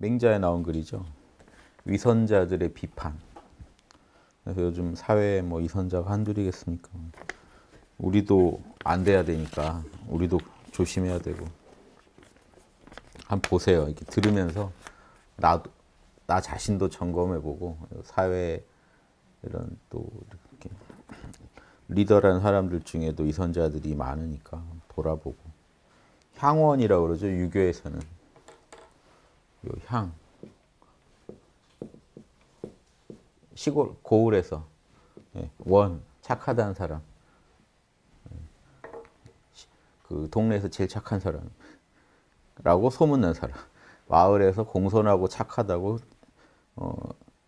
맹자에 나온 글이죠. 위선자들의 비판. 그래서 요즘 사회에 뭐 위선자가 한둘이겠습니까? 우리도 안 돼야 되니까 우리도 조심해야 되고. 한번 보세요. 이렇게 들으면서 나나 자신도 점검해보고 사회 이런 또 이렇게 리더라는 사람들 중에도 위선자들이 많으니까 돌아보고 향원이라고 그러죠 유교에서는 요 향. 시골 고을에서 예, 원 착하다는 사람. 그 동네에서 제일 착한 사람라고 소문난 사람. 마을에서 공손하고 착하다고 어,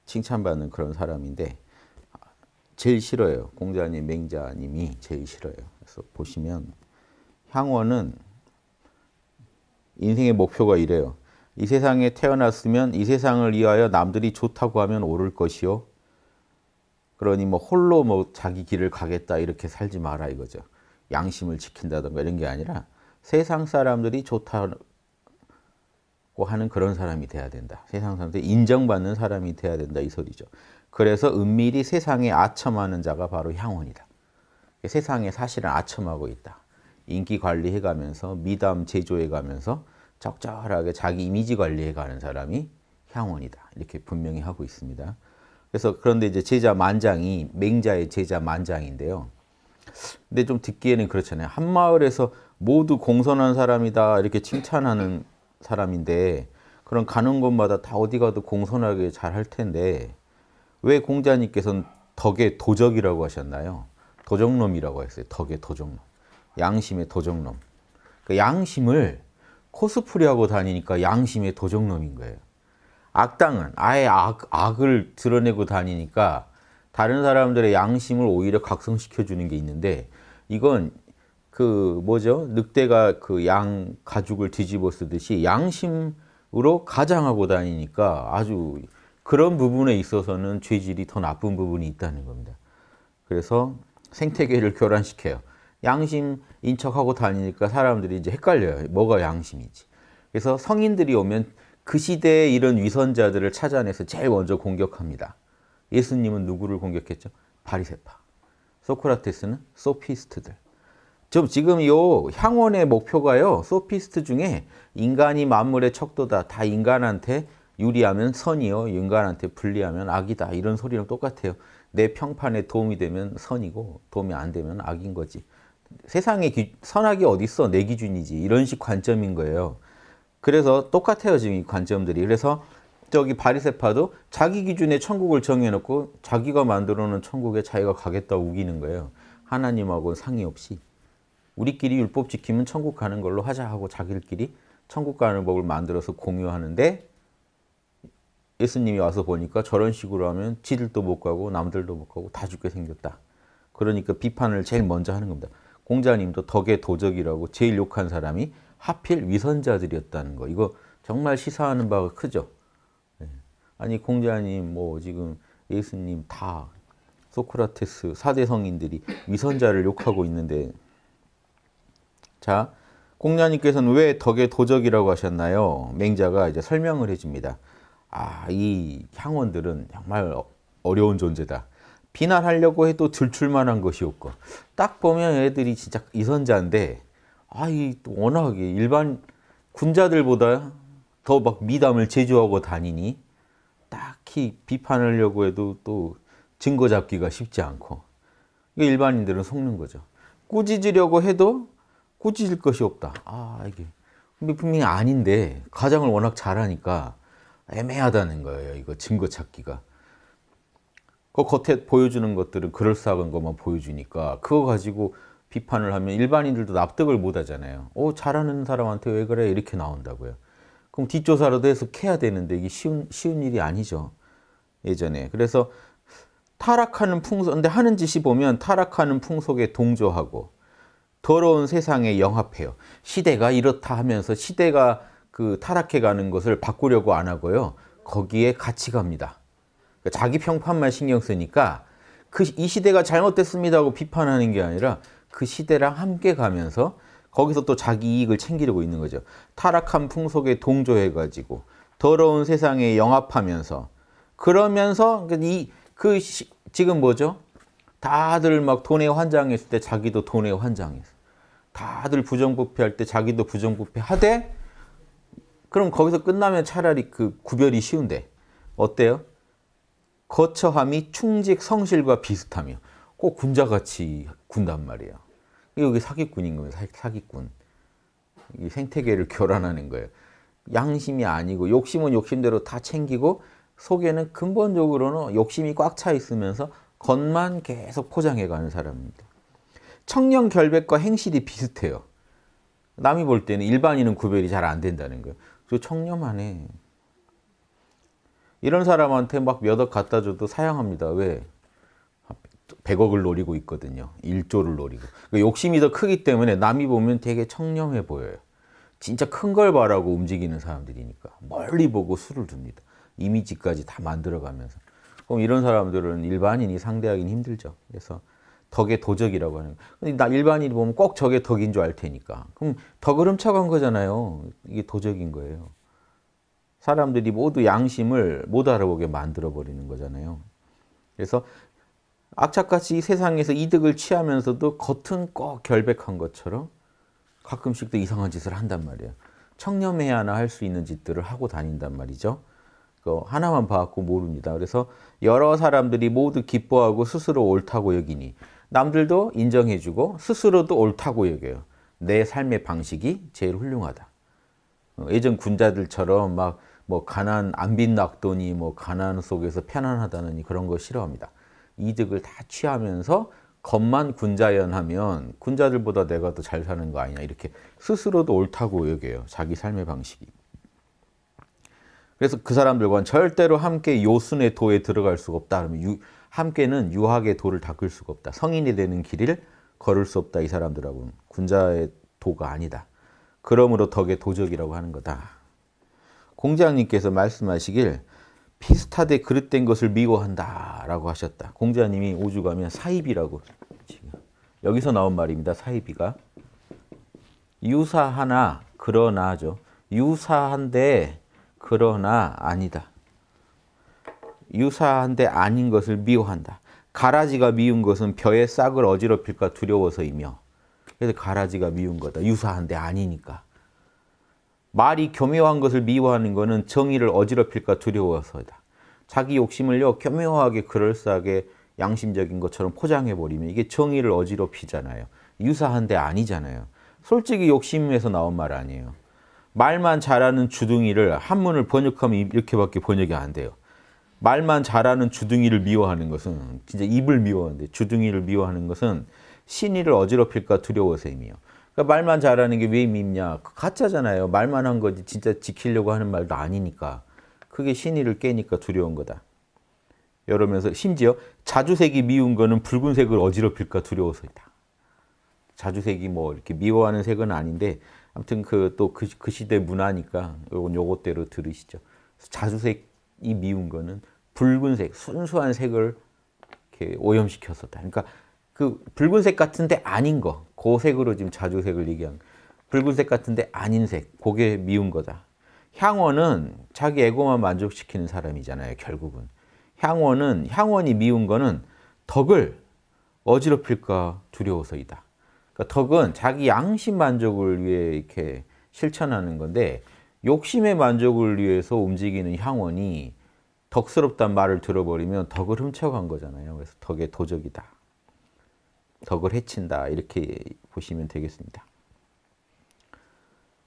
칭찬받는 그런 사람인데 제일 싫어요. 공자님, 맹자님이 제일 싫어요. 그래서 보시면 향원은 인생의 목표가 이래요. 이 세상에 태어났으면 이 세상을 위하여 남들이 좋다고 하면 옳을 것이요. 그러니 뭐 홀로 뭐 자기 길을 가겠다 이렇게 살지 마라 이거죠. 양심을 지킨다든가 이런 게 아니라 세상 사람들이 좋다고 하는 그런 사람이 돼야 된다. 세상 사람들이 인정받는 사람이 돼야 된다 이 소리죠. 그래서 은밀히 세상에 아첨하는 자가 바로 향원이다. 세상에 사실은 아첨하고 있다. 인기 관리해가면서 미담 제조해가면서 적절하게 자기 이미지 관리에 가는 사람이 향원이다. 이렇게 분명히 하고 있습니다. 그래서 그런데 이제 제자 만장이 맹자의 제자 만장인데요. 근데 좀 듣기에는 그렇잖아요. 한 마을에서 모두 공손한 사람이다 이렇게 칭찬하는 사람인데 그런 가는 곳마다 다 어디 가도 공손하게 잘 할 텐데 왜 공자님께서는 덕의 도적이라고 하셨나요? 도적놈이라고 했어요. 덕의 도적놈. 양심의 도적놈. 그 양심을 코스프레하고 다니니까 양심의 도적놈인 거예요. 악당은 아예 악, 악을 드러내고 다니니까 다른 사람들의 양심을 오히려 각성시켜 주는 게 있는데 이건 그 뭐죠? 늑대가 그 양 가죽을 뒤집어 쓰듯이 양심으로 가장하고 다니니까 아주 그런 부분에 있어서는 죄질이 더 나쁜 부분이 있다는 겁니다. 그래서 생태계를 교란시켜요. 양심인 척하고 다니니까 사람들이 이제 헷갈려요. 뭐가 양심이지. 그래서 성인들이 오면 그 시대의 이런 위선자들을 찾아내서 제일 먼저 공격합니다. 예수님은 누구를 공격했죠? 바리세파. 소크라테스는 소피스트들. 좀 지금 요 향원의 목표가요. 소피스트 중에 인간이 만물의 척도다. 다 인간한테 유리하면 선이요. 인간한테 불리하면 악이다. 이런 소리랑 똑같아요. 내 평판에 도움이 되면 선이고 도움이 안 되면 악인 거지. 세상에 기, 선악이 어디 있어 내 기준이지 이런 식 관점인 거예요. 그래서 똑같아요 지금 이 관점들이. 그래서 저기 바리세파도 자기 기준에 천국을 정해놓고 자기가 만들어놓은 천국에 자기가 가겠다 우기는 거예요. 하나님하고 상의 없이 우리끼리 율법 지키면 천국 가는 걸로 하자 하고 자기들끼리 천국 가는 법을 만들어서 공유하는데 예수님이 와서 보니까 저런 식으로 하면 지들도 못 가고 남들도 못 가고 다 죽게 생겼다. 그러니까 비판을 제일 먼저 하는 겁니다. 공자님도 덕의 도적이라고 제일 욕한 사람이 하필 위선자들이었다는 거. 이거 정말 시사하는 바가 크죠. 예. 아니 공자님 뭐 지금 예수님 다 소크라테스 4대 성인들이 위선자를 욕하고 있는데 자 공자님께서는 왜 덕의 도적이라고 하셨나요? 맹자가 이제 설명을 해줍니다. 아이 향원들은 정말 어, 어려운 존재다. 비난하려고 해도 들출만한 것이 없고 딱 보면 애들이 진짜 이선자인데 아이 워낙에 일반 군자들보다 더 막 미담을 제조하고 다니니 딱히 비판하려고 해도 또 증거 잡기가 쉽지 않고 일반인들은 속는 거죠. 꾸짖으려고 해도 꾸짖을 것이 없다. 아 이게 분명히 아닌데 가장을 워낙 잘하니까 애매하다는 거예요. 이거 증거 찾기가. 그 겉에 보여주는 것들은 그럴싸한 것만 보여주니까 그거 가지고 비판을 하면 일반인들도 납득을 못 하잖아요. 어, 잘하는 사람한테 왜 그래? 이렇게 나온다고요. 그럼 뒷조사라도 해서 캐야 되는데 이게 쉬운, 쉬운 일이 아니죠. 예전에. 그래서 타락하는 풍속, 근데 하는 짓이 보면 타락하는 풍속에 동조하고 더러운 세상에 영합해요. 시대가 이렇다 하면서 시대가 그 타락해가는 것을 바꾸려고 안 하고요. 거기에 같이 갑니다. 그러니까 자기 평판만 신경 쓰니까 그 이 시대가 잘못됐습니다고 비판하는 게 아니라 그 시대랑 함께 가면서 거기서 또 자기 이익을 챙기려고 있는 거죠. 타락한 풍속에 동조해가지고 더러운 세상에 영합하면서 그러면서 그러니까 이그 지금 뭐죠? 다들 막 돈에 환장했을 때 자기도 돈에 환장했어. 다들 부정부패할 때 자기도 부정부패하되 그럼 거기서 끝나면 차라리 그 구별이 쉬운데 어때요? 거처함이 충직 성실과 비슷하며 꼭 군자같이 군단 말이에요. 여기 사기꾼인 거예요. 사, 기꾼 이 생태계를 교란하는 거예요. 양심이 아니고 욕심은 욕심대로 다 챙기고 속에는 근본적으로는 욕심이 꽉 차 있으면서 겉만 계속 포장해가는 사람입니다. 청년 결백과 행실이 비슷해요. 남이 볼 때는 일반인은 구별이 잘 안 된다는 거예요. 저 청렴하네. 이런 사람한테 막 몇억 갖다 줘도 사양합니다. 왜? 100억을 노리고 있거든요. 1조를 노리고. 그러니까 욕심이 더 크기 때문에 남이 보면 되게 청렴해 보여요. 진짜 큰 걸 바라고 움직이는 사람들이니까 멀리 보고 수를 둡니다. 이미지까지 다 만들어가면서. 그럼 이런 사람들은 일반인이 상대하기는 힘들죠. 그래서 덕의 도적이라고 하는. 근데 나 일반인이 보면 꼭 저게 덕인 줄 알 테니까. 그럼 덕을 훔쳐간 거잖아요. 이게 도적인 거예요. 사람들이 모두 양심을 못 알아보게 만들어버리는 거잖아요. 그래서 악착같이 세상에서 이득을 취하면서도 겉은 꼭 결백한 것처럼 가끔씩 또 이상한 짓을 한단 말이에요. 청렴해야나 하할수 있는 짓들을 하고 다닌단 말이죠. 그 하나만 봐갖고 모릅니다. 그래서 여러 사람들이 모두 기뻐하고 스스로 옳다고 여기니 남들도 인정해주고 스스로도 옳다고 여겨요. 내 삶의 방식이 제일 훌륭하다. 어, 예전 군자들처럼 막뭐 가난 안빛낙더니뭐 가난 속에서 편안하다느니 그런 거 싫어합니다. 이득을 다 취하면서 겉만 군자연하면 군자들보다 내가 더 잘 사는 거 아니냐 이렇게 스스로도 옳다고 여겨요. 자기 삶의 방식이. 그래서 그 사람들과는 절대로 함께 요순의 도에 들어갈 수가 없다. 그러면 유, 함께는 유학의 도를 닦을 수가 없다. 성인이 되는 길을 걸을 수 없다. 이 사람들하고는 군자의 도가 아니다. 그러므로 덕의 도적이라고 하는 거다. 공자님께서 말씀하시길 비슷하되 그릇된 것을 미워한다 라고 하셨다. 공자님이 오죽하면 사입이라고 여기서 나온 말입니다. 사입이가 유사하나 그러나죠. 유사한데 그러나 아니다. 유사한데 아닌 것을 미워한다. 가라지가 미운 것은 벼의 싹을 어지럽힐까 두려워서이며 그래서 가라지가 미운 거다. 유사한데 아니니까. 말이 교묘한 것을 미워하는 것은 정의를 어지럽힐까 두려워서다. 자기 욕심을요 교묘하게 그럴싸하게 양심적인 것처럼 포장해버리면 이게 정의를 어지럽히잖아요. 유사한데 아니잖아요. 솔직히 욕심에서 나온 말 아니에요. 말만 잘하는 주둥이를 한문을 번역하면 이렇게밖에 번역이 안 돼요. 말만 잘하는 주둥이를 미워하는 것은 진짜 입을 미워하는데 주둥이를 미워하는 것은 신의를 어지럽힐까 두려워서 이요 그러니까 말만 잘하는 게 왜 밉냐? 그 가짜잖아요. 말만 한 거지 진짜 지키려고 하는 말도 아니니까. 그게 신의를 깨니까 두려운 거다. 이러면서 심지어 자주색이 미운 거는 붉은색을 어지럽힐까 두려워서이다. 자주색이 뭐 이렇게 미워하는 색은 아닌데 아무튼 그 또그 그 시대 문화니까 요건 요것대로 들으시죠. 자주색이 미운 거는 붉은색, 순수한 색을 이렇게 오염시켜서다. 그러니까 그 붉은색 같은데 아닌 거. 고 색으로 지금 자주색을 얘기한 붉은색 같은데 아닌 색. 그게 미운 거다. 향원은 자기 에고만 만족시키는 사람이잖아요. 결국은. 향원은 향원이 미운 거는 덕을 어지럽힐까 두려워서이다. 그러니까 덕은 자기 양심 만족을 위해 이렇게 실천하는 건데 욕심의 만족을 위해서 움직이는 향원이 덕스럽단 말을 들어버리면 덕을 훔쳐간 거잖아요. 그래서 덕의 도적이다. 덕을 해친다 이렇게 보시면 되겠습니다.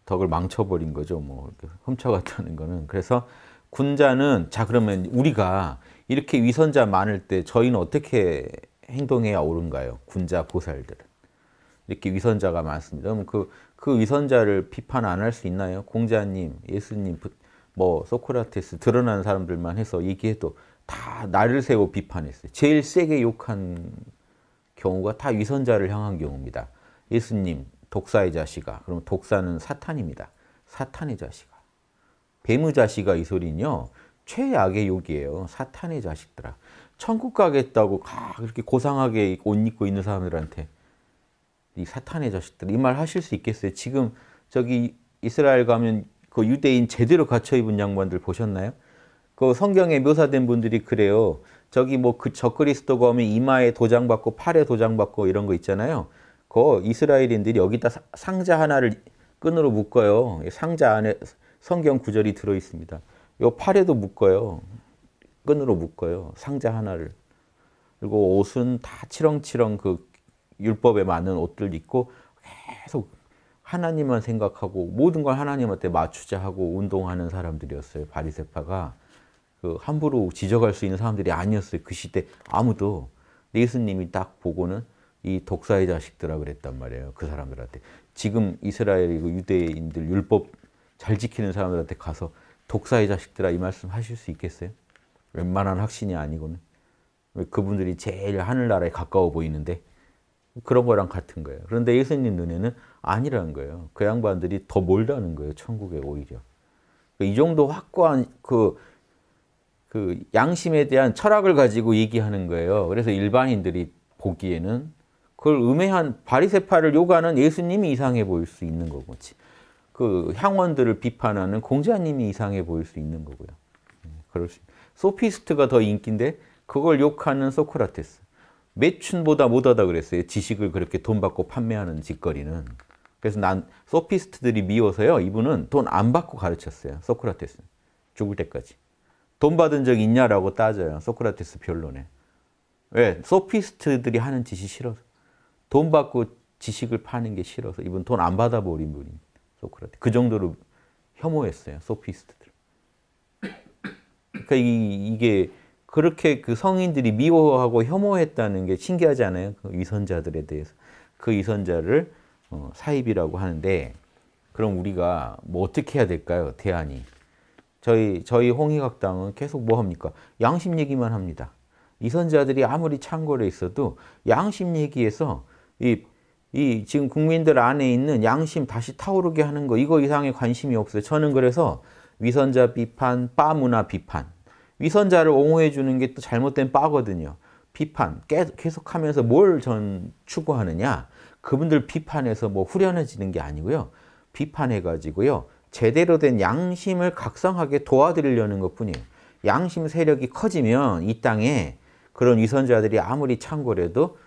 덕을 망쳐버린 거죠. 뭐 훔쳐갔다는 거는 그래서 군자는 자 그러면 우리가 이렇게 위선자 많을 때 저희는 어떻게 행동해야 옳은가요? 군자 보살들은 이렇게 위선자가 많습니다. 그럼 그, 그 위선자를 비판 안 할 수 있나요? 공자님, 예수님, 뭐 소크라테스 드러난 사람들만 해서 얘기해도 다 나를 세고 비판했어요. 제일 세게 욕한 경우가 다 위선자를 향한 경우입니다. 예수님, 독사의 자식아. 그럼 독사는 사탄입니다. 사탄의 자식아. 뱀의 자식아 이 소리는요. 최악의 욕이에요. 사탄의 자식들아. 천국 가겠다고 그렇게 고상하게 옷 입고 있는 사람들한테 이 사탄의 자식들 이 말 하실 수 있겠어요? 지금 저기 이스라엘 가면 그 유대인 제대로 갖춰 입은 양반들 보셨나요? 그 성경에 묘사된 분들이 그래요. 저기 뭐그 적그리스도가 오면 이마에 도장 받고 팔에 도장 받고 이런 거 있잖아요. 그 이스라엘인들이 여기다 상자 하나를 끈으로 묶어요. 상자 안에 성경 구절이 들어 있습니다. 요 팔에도 묶어요. 끈으로 묶어요. 상자 하나를. 그리고 옷은 다 치렁치렁 그 율법에 맞는 옷들 입고 계속 하나님만 생각하고 모든 걸 하나님한테 맞추자 하고 운동하는 사람들이었어요. 바리세파가. 그 함부로 지적할 수 있는 사람들이 아니었어요. 그 시대 아무도 예수님이 딱 보고는 이 독사의 자식들아 그랬단 말이에요. 그 사람들한테 지금 이스라엘이고 그 유대인들 율법 잘 지키는 사람들한테 가서 독사의 자식들아 이 말씀 하실 수 있겠어요? 웬만한 확신이 아니고는 그분들이 제일 하늘나라에 가까워 보이는데 그런 거랑 같은 거예요. 그런데 예수님 눈에는 아니라는 거예요. 그 양반들이 더 멀다는 거예요. 천국에 오히려. 그러니까 이 정도 확고한 그그 양심에 대한 철학을 가지고 얘기하는 거예요. 그래서 일반인들이 보기에는 그걸 음해한 바리세파를 요구하는 예수님이 이상해 보일 수 있는 거고 그 향원들을 비판하는 공자님이 이상해 보일 수 있는 거고요. 네, 그럴 수 소피스트가 더 인기인데 그걸 욕하는 소크라테스. 매춘보다 못하다 그랬어요. 지식을 그렇게 돈 받고 판매하는 짓거리는. 그래서 난 소피스트들이 미워서요. 이분은 돈 안 받고 가르쳤어요. 소크라테스. 죽을 때까지. 돈 받은 적 있냐라고 따져요. 소크라테스 변론에. 왜? 소피스트들이 하는 짓이 싫어서. 돈 받고 지식을 파는 게 싫어서. 이분 돈 안 받아버린 분입 소크라테스. 그 정도로 혐오했어요. 소피스트들. 그러니까 이, 게 그렇게 그 성인들이 미워하고 혐오했다는 게 신기하지 않아요? 그 위선자들에 대해서. 그 위선자를 어, 사입이라고 하는데 그럼 우리가 뭐 어떻게 해야 될까요? 대안이. 저희 저희 홍익학당은 계속 뭐 합니까? 양심 얘기만 합니다. 이선자들이 아무리 창궐에 있어도 양심 얘기에서 이, 이 지금 국민들 안에 있는 양심 다시 타오르게 하는 거 이거 이상의 관심이 없어요. 저는 그래서 위선자 비판, 빠 문화 비판. 위선자를 옹호해 주는 게 또 잘못된 빠거든요. 비판 계속하면서 뭘 전 추구하느냐? 그분들 비판해서 뭐 후련해지는 게 아니고요. 비판해 가지고요. 제대로 된 양심을 각성하게 도와드리려는 것뿐이에요. 양심 세력이 커지면 이 땅에 그런 위선자들이 아무리 창궐해도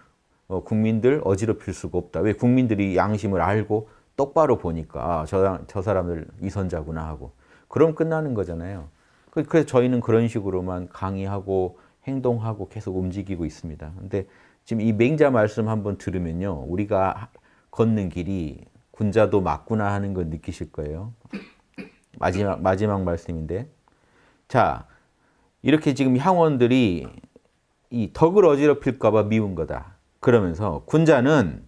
어, 국민들 어지럽힐 수가 없다. 왜 국민들이 양심을 알고 똑바로 보니까 아, 저, 저 사람들 위선자구나 하고 그럼 끝나는 거잖아요. 그, 그래서 저희는 그런 식으로만 강의하고 행동하고 계속 움직이고 있습니다. 근데 지금 이 맹자 말씀 한번 들으면요. 우리가 걷는 길이 군자도 맞구나 하는 걸 느끼실 거예요. 마지막 마지막 말씀인데. 자, 이렇게 지금 향원들이 이 덕을 어지럽힐까 봐 미운 거다. 그러면서 군자는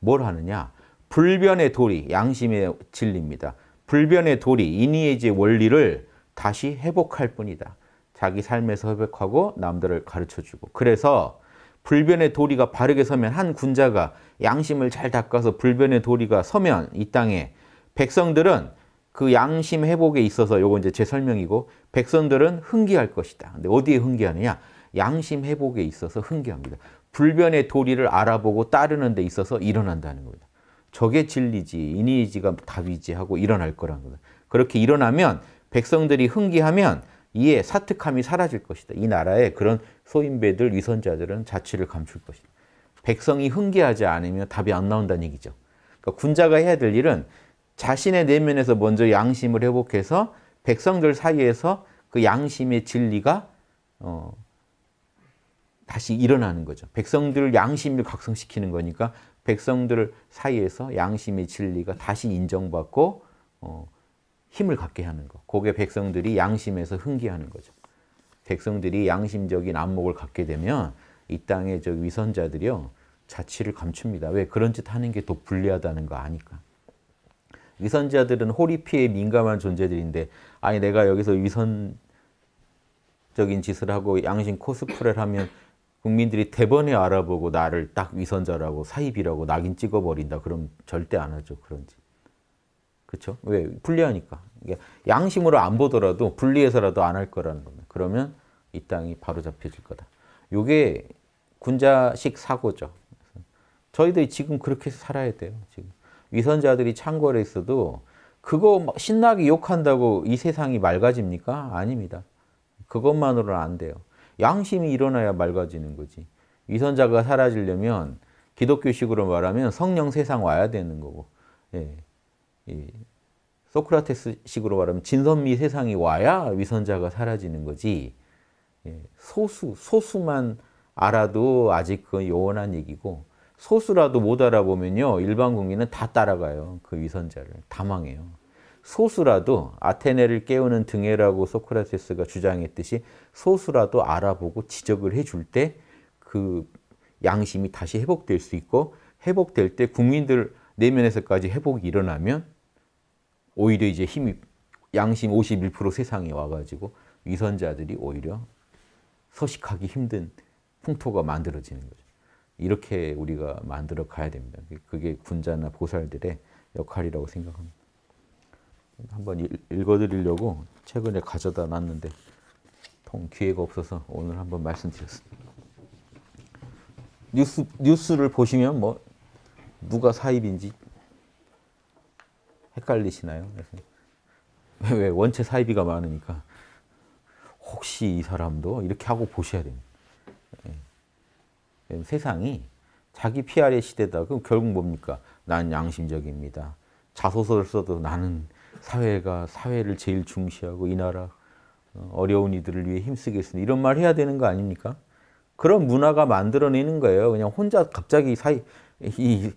뭘 하느냐? 불변의 도리, 양심의 진리입니다. 불변의 도리, 인의의지 원리를 다시 회복할 뿐이다. 자기 삶에서 회복하고 남들을 가르쳐주고. 그래서 불변의 도리가 바르게 서면 한 군자가 양심을 잘 닦아서 불변의 도리가 서면 이 땅에 백성들은 그 양심 회복에 있어서 요거 이제 제 설명이고 백성들은 흥기할 것이다. 근데 어디에 흥기하느냐? 양심 회복에 있어서 흥기합니다. 불변의 도리를 알아보고 따르는 데 있어서 일어난다는 겁니다. 저게 진리지, 이니지가 답이지 하고 일어날 거라는 거니다 그렇게 일어나면 백성들이 흥기하면 이에 사특함이 사라질 것이다. 이나라에 그런 소인배들, 위선자들은 자취를 감출 것이다. 백성이 흥기하지 않으면 답이 안 나온다는 얘기죠. 그러니까 군자가 해야 될 일은 자신의 내면에서 먼저 양심을 회복해서 백성들 사이에서 그 양심의 진리가 어, 다시 일어나는 거죠. 백성들 양심을 각성시키는 거니까 백성들 사이에서 양심의 진리가 다시 인정받고 어, 힘을 갖게 하는 거. 그게 백성들이 양심에서 흥기하는 거죠. 백성들이 양심적인 안목을 갖게 되면 이 땅의 저 위선자들이요 자치를 감춥니다. 왜 그런 짓 하는 게 더 불리하다는 거 아니까. 위선자들은 호리 피에 민감한 존재들인데 아니 내가 여기서 위선적인 짓을 하고 양심 코스프레를 하면 국민들이 대번에 알아보고 나를 딱 위선자라고 사입이라고 낙인 찍어버린다. 그럼 절대 안 하죠. 그런지. 그렇죠? 왜? 불리하니까. 양심으로 안 보더라도 불리해서라도 안 할 거라는 겁니다. 그러면 이 땅이 바로 잡혀질 거다. 요게 군자식 사고죠. 저희들이 지금 그렇게 살아야 돼요. 지금. 위선자들이 창궐에 있어도 그거 막 신나게 욕한다고 이 세상이 맑아집니까? 아닙니다. 그것만으로는 안 돼요. 양심이 일어나야 맑아지는 거지. 위선자가 사라지려면 기독교식으로 말하면 성령 세상 와야 되는 거고 예. 예. 소크라테스식으로 말하면 진선미 세상이 와야 위선자가 사라지는 거지 예. 소수, 소수만 알아도 아직 그 요원한 얘기고 소수라도 못 알아보면요. 일반 국민은 다 따라가요. 그 위선자를. 다 망해요. 소수라도 아테네를 깨우는 등해라고 소크라테스가 주장했듯이 소수라도 알아보고 지적을 해줄 때 그 양심이 다시 회복될 수 있고 회복될 때 국민들 내면에서까지 회복이 일어나면 오히려 이제 힘이 양심 51% 세상에 와가지고 위선자들이 오히려 서식하기 힘든 풍토가 만들어지는 거죠. 이렇게 우리가 만들어 가야 됩니다. 그게 군자나 보살들의 역할이라고 생각합니다. 한번 읽어드리려고 최근에 가져다 놨는데 통 기회가 없어서 오늘 한번 말씀드렸습니다. 뉴스, 뉴스를 보시면 뭐 누가 사입인지 헷갈리시나요? 그래서 왜, 원체 사입이가 많으니까 혹시 이 사람도 이렇게 하고 보셔야 됩니다. 예. 세상이 자기 PR의 시대다. 그럼 결국 뭡니까? 난 양심적입니다. 자소서를 써도 나는 사회가 사회를 제일 중시하고 이 나라 어, 어려운 이들을 위해 힘쓰겠습니다. 이런 말 해야 되는 거 아닙니까? 그런 문화가 만들어내는 거예요. 그냥 혼자 갑자기 사이 이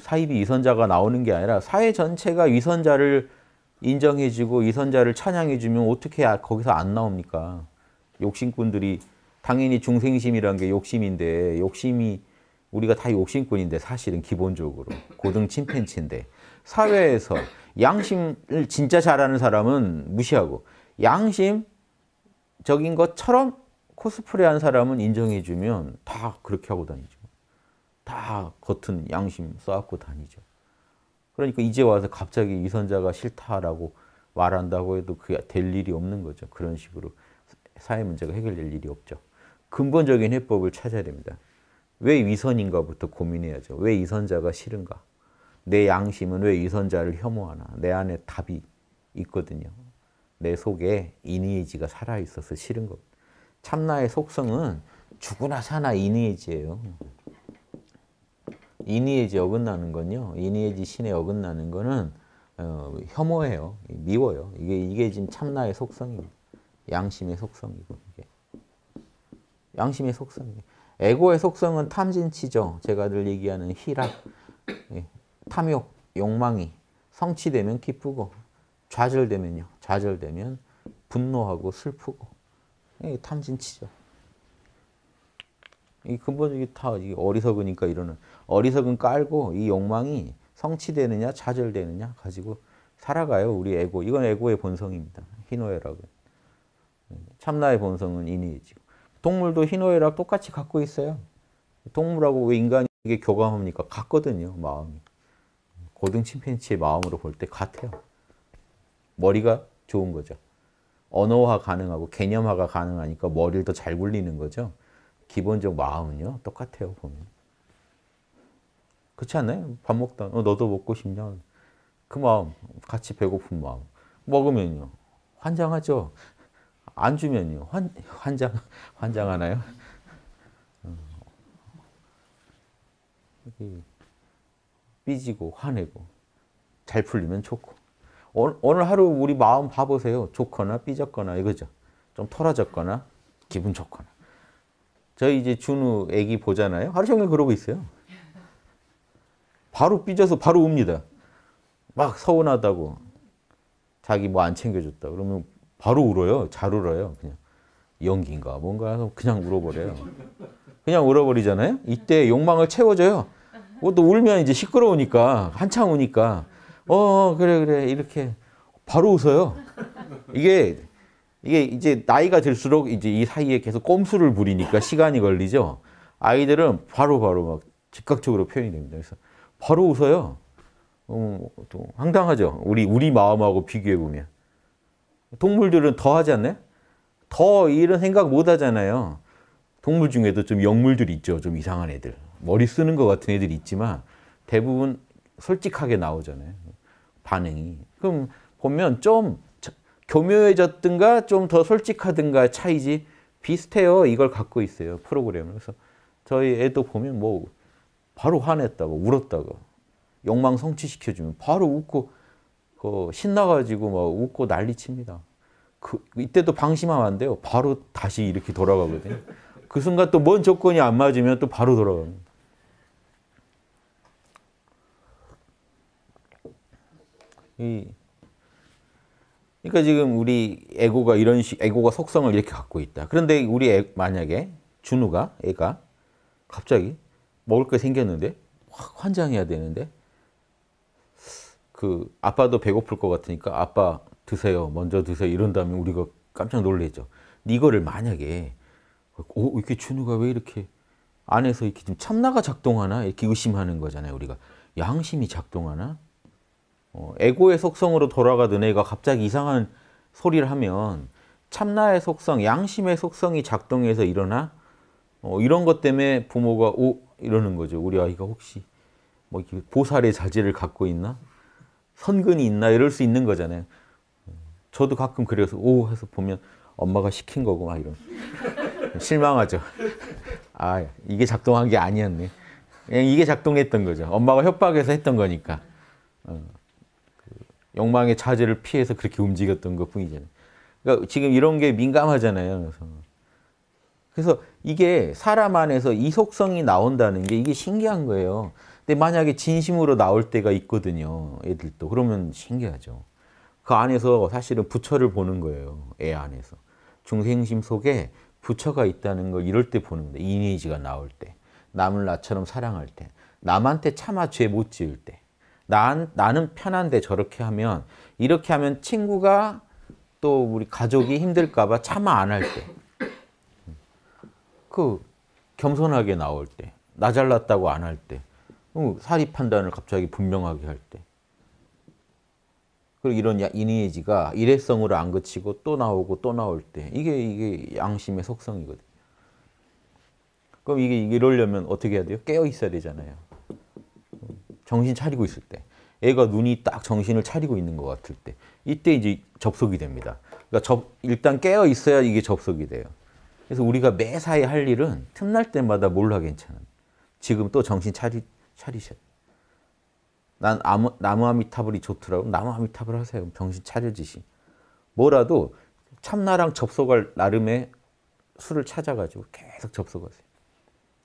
사이비 위선자가 나오는 게 아니라 사회 전체가 위선자를 인정해주고 위선자를 찬양해주면 어떻게 아, 거기서 안 나옵니까? 욕심꾼들이 당연히 중생심이라는게 욕심인데 욕심이 우리가 다 욕심꾼인데 사실은 기본적으로 고등 침팬치인데 사회에서 양심을 진짜 잘하는 사람은 무시하고 양심적인 것처럼 코스프레한 사람은 인정해주면 다 그렇게 하고 다니죠. 다 겉은 양심 쌓고 다니죠. 그러니까 이제 와서 갑자기 유선자가 싫다라고 말한다고 해도 그게 될 일이 없는 거죠. 그런 식으로 사회 문제가 해결될 일이 없죠. 근본적인 해법을 찾아야 됩니다. 왜 위선인가부터 고민해야죠. 왜 위선자가 싫은가? 내 양심은 왜 위선자를 혐오하나? 내 안에 답이 있거든요. 내 속에 이니에지가 살아있어서 싫은 것. 참나의 속성은 죽으나 사나 이니에지예요. 이니에지 어긋나는 건요. 이니에지 신에 어긋나는 거는 어, 혐오해요. 미워요. 이게 이게 지금 참나의 속성이고 양심의 속성이고 이게. 양심의 속성이에요. 에고의 속성은 탐진치죠. 제가 늘 얘기하는 희락, 예, 탐욕, 욕망이 성취되면 기쁘고 좌절되면요. 좌절되면 분노하고 슬프고 이 예, 탐진치죠. 이 근본적인 다 어리석으니까 이러는 어리석은 깔고 이 욕망이 성취되느냐 좌절되느냐 가지고 살아가요. 우리 에고. 이건 에고의 본성입니다. 희노애락은. 참나의 본성은 인이지. 동물도 희노애락 똑같이 갖고 있어요. 동물하고 왜 인간이 이게 교감합니까? 같거든요, 마음이. 고등 침팬지의 마음으로 볼 때 같아요. 머리가 좋은 거죠. 언어화 가능하고 개념화가 가능하니까 머리를 더 잘 굴리는 거죠. 기본적 마음은요, 똑같아요, 보면. 그렇지 않나요? 밥 먹다, 어, 너도 먹고 싶냐? 그 마음, 같이 배고픈 마음. 먹으면요, 환장하죠. 안 주면요. 환, 환장, 환장하나요? 음. 삐지고, 화내고, 잘 풀리면 좋고. 오, 어, 오늘 하루 우리 마음 봐보세요. 좋거나 삐졌거나 이거죠. 좀 털어졌거나 기분 좋거나. 저희 이제 준우 애기 보잖아요. 하루 종일 그러고 있어요. 바로 삐져서 바로 웁니다. 막 서운하다고. 자기 뭐 안 챙겨줬다. 그러면 바로 울어요. 잘 울어요. 그냥 연기인가 뭔가 해서 그냥 울어버려요. 그냥 울어버리잖아요. 이때 욕망을 채워줘요. 뭐 또 울면 이제 시끄러우니까 한참 우니까 어 그래 그래 이렇게 바로 웃어요. 이게 이게 이제 나이가 들수록 이제 이 사이에 계속 꼼수를 부리니까 시간이 걸리죠. 아이들은 바로 바로 막 즉각적으로 표현이 됩니다. 그래서 바로 웃어요. 음, 또 황당하죠. 우리 우리 마음하고 비교해 보면. 동물들은 더 하지 않나요? 더 이런 생각 못 하잖아요. 동물 중에도 좀 영물들이 있죠. 좀 이상한 애들. 머리 쓰는 것 같은 애들이 있지만 대부분 솔직하게 나오잖아요. 반응이. 그럼 보면 좀 교묘해졌든가 좀 더 솔직하든가 차이지 비슷해요. 이걸 갖고 있어요. 프로그램을. 그래서 저희 애도 보면 뭐 바로 화냈다고 울었다고 욕망 성취시켜주면 바로 웃고 그 신나가지고 막 웃고 난리칩니다. 그 이때도 방심하면 안 돼요. 바로 다시 이렇게 돌아가거든요. 그 순간 또 뭔 조건이 안 맞으면 또 바로 돌아갑니다. 이 그러니까 지금 우리 에고가 이런 식 에고가 속성을 이렇게 갖고 있다. 그런데 우리 애, 만약에 준우가 애가 갑자기 먹을 게 생겼는데 확 환장해야 되는데 그 아빠도 배고플 것 같으니까 아빠 드세요, 먼저 드세요 이런다면 우리가 깜짝 놀래죠. 이거를 만약에 오 어, 이렇게 준우가 왜 이렇게 안에서 이렇게 좀 참나가 작동하나 이렇게 의심하는 거잖아요. 우리가 양심이 작동하나? 어, 에고의 속성으로 돌아가던 애가 갑자기 이상한 소리를 하면 참나의 속성, 양심의 속성이 작동해서 일어나 어, 이런 것 때문에 부모가 오 이러는 거죠. 우리 아이가 혹시 뭐 보살의 자질을 갖고 있나? 선근이 있나 이럴 수 있는 거잖아요. 저도 가끔 그래서 오 해서 보면 엄마가 시킨 거고 막 이런 실망하죠. 아 이게 작동한 게 아니었네. 그냥 이게 작동했던 거죠. 엄마가 협박해서 했던 거니까 어, 그 욕망의 차질을 피해서 그렇게 움직였던 것뿐이잖아요. 그러니까 지금 이런 게 민감하잖아요. 그래서 그래서 이게 사람 안에서 이속성이 나온다는 게 이게 신기한 거예요. 근데 만약에 진심으로 나올 때가 있거든요. 애들도. 그러면 신기하죠. 그 안에서 사실은 부처를 보는 거예요. 애 안에서. 중생심 속에 부처가 있다는 걸 이럴 때 보는 거예요. 이미지가 나올 때. 남을 나처럼 사랑할 때. 남한테 차마 죄 못 지을 때. 난, 나는 편한데 저렇게 하면 이렇게 하면 친구가 또 우리 가족이 힘들까 봐 차마 안 할 때. 그 겸손하게 나올 때. 나 잘났다고 안 할 때. 어, 사리 판단을 갑자기 분명하게 할 때. 그리고 이런 이니에지가 일회성으로 안 그치고 또 나오고 또 나올 때 이게 이게 양심의 속성이거든요. 그럼 이게 이러려면 어떻게 해야 돼요? 깨어 있어야 되잖아요. 정신 차리고 있을 때. 애가 눈이 딱 정신을 차리고 있는 것 같을 때 이때 이제 접속이 됩니다. 그러니까 접, 일단 깨어 있어야 이게 접속이 돼요. 그래서 우리가 매사에 할 일은 틈날 때마다 몰라 괜찮은 지금 또 정신 차리 차리셔. 난 아무, 나무 아미타불이 좋더라고. 나무 아미타불 하세요. 정신 차려지시. 뭐라도 참나랑 접속할 나름의 수를 찾아가지고 계속 접속하세요.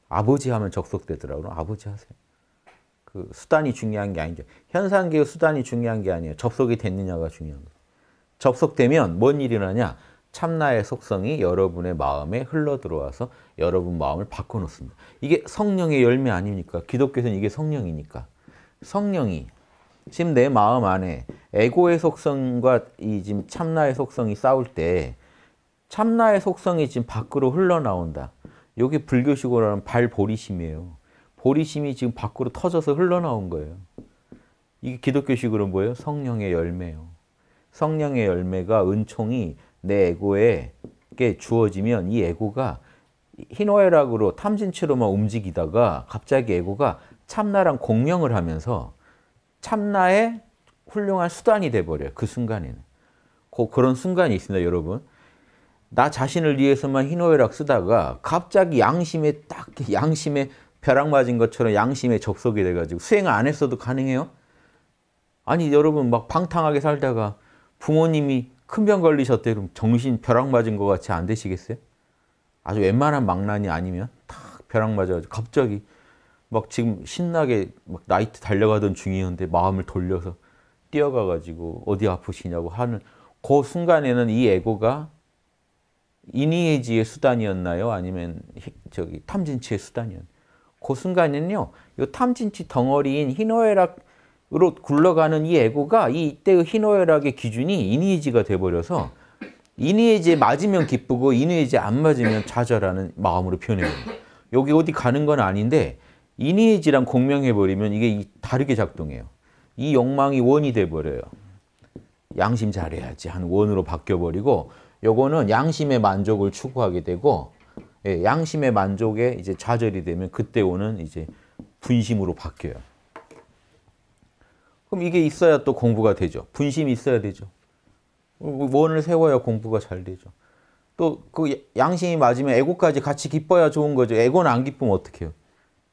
아버지 하면 접속되더라고요. 아버지 하세요. 그 수단이 중요한 게 아니죠. 현상계의 수단이 중요한 게 아니에요. 접속이 됐느냐가 중요한 거예요. 접속되면 뭔 일이 나냐 참나의 속성이 여러분의 마음에 흘러 들어와서 여러분 마음을 바꿔놓습니다. 이게 성령의 열매 아닙니까? 기독교에서는 이게 성령이니까. 성령이 지금 내 마음 안에 에고의 속성과 이 지금 참나의 속성이 싸울 때 참나의 속성이 지금 밖으로 흘러나온다. 이게 불교식으로 하는 발보리심이에요. 보리심이 지금 밖으로 터져서 흘러나온 거예요. 이게 기독교식으로 뭐예요? 성령의 열매요. 성령의 열매가 은총이 내 에고에게 주어지면 이 에고가 희노애락으로 탐진체로만 움직이다가 갑자기 에고가 참나랑 공명을 하면서 참나의 훌륭한 수단이 돼버려요. 그 순간에는. 고, 그런 순간이 있습니다, 여러분. 나 자신을 위해서만 희노애락 쓰다가 갑자기 양심에 딱 양심에 벼락 맞은 것처럼 양심에 접속이 돼가지고 수행 을안 했어도 가능해요? 아니 여러분 막 방탕하게 살다가 부모님이 큰병 걸리셨대 그럼 정신 벼락 맞은 것 같이 안 되시겠어요? 아주 웬만한 망난이 아니면 탁 벼락 맞아가지고 갑자기 막 지금 신나게 막 나이트 달려가던 중이었는데 마음을 돌려서 뛰어가가지고 어디 아프시냐고 하는 그 순간에는 이 에고가 이니에지의 수단이었나요? 아니면 저기 탐진치의 수단이었나요? 그 순간에는요, 이 탐진치 덩어리인 희노애락 으로 굴러가는 이 에고가 이때의 그 희노애락의 기준이 이니이지가 돼버려서 이니이지에 맞으면 기쁘고 이니이지에 안 맞으면 좌절하는 마음으로 표현해요. 여기 어디 가는 건 아닌데 이니이지랑 공명해버리면 이게 다르게 작동해요. 이 욕망이 원이 돼버려요. 양심 잘해야지 한 원으로 바뀌어버리고 요거는 양심의 만족을 추구하게 되고 예, 양심의 만족에 이제 좌절이 되면 그때 오는 이제 분심으로 바뀌어요. 그럼 이게 있어야 또 공부가 되죠. 분심이 있어야 되죠. 원을 세워야 공부가 잘 되죠. 또 그 양심이 맞으면 에고까지 같이 기뻐야 좋은 거죠. 에고는 안 기쁘면 어떡해요?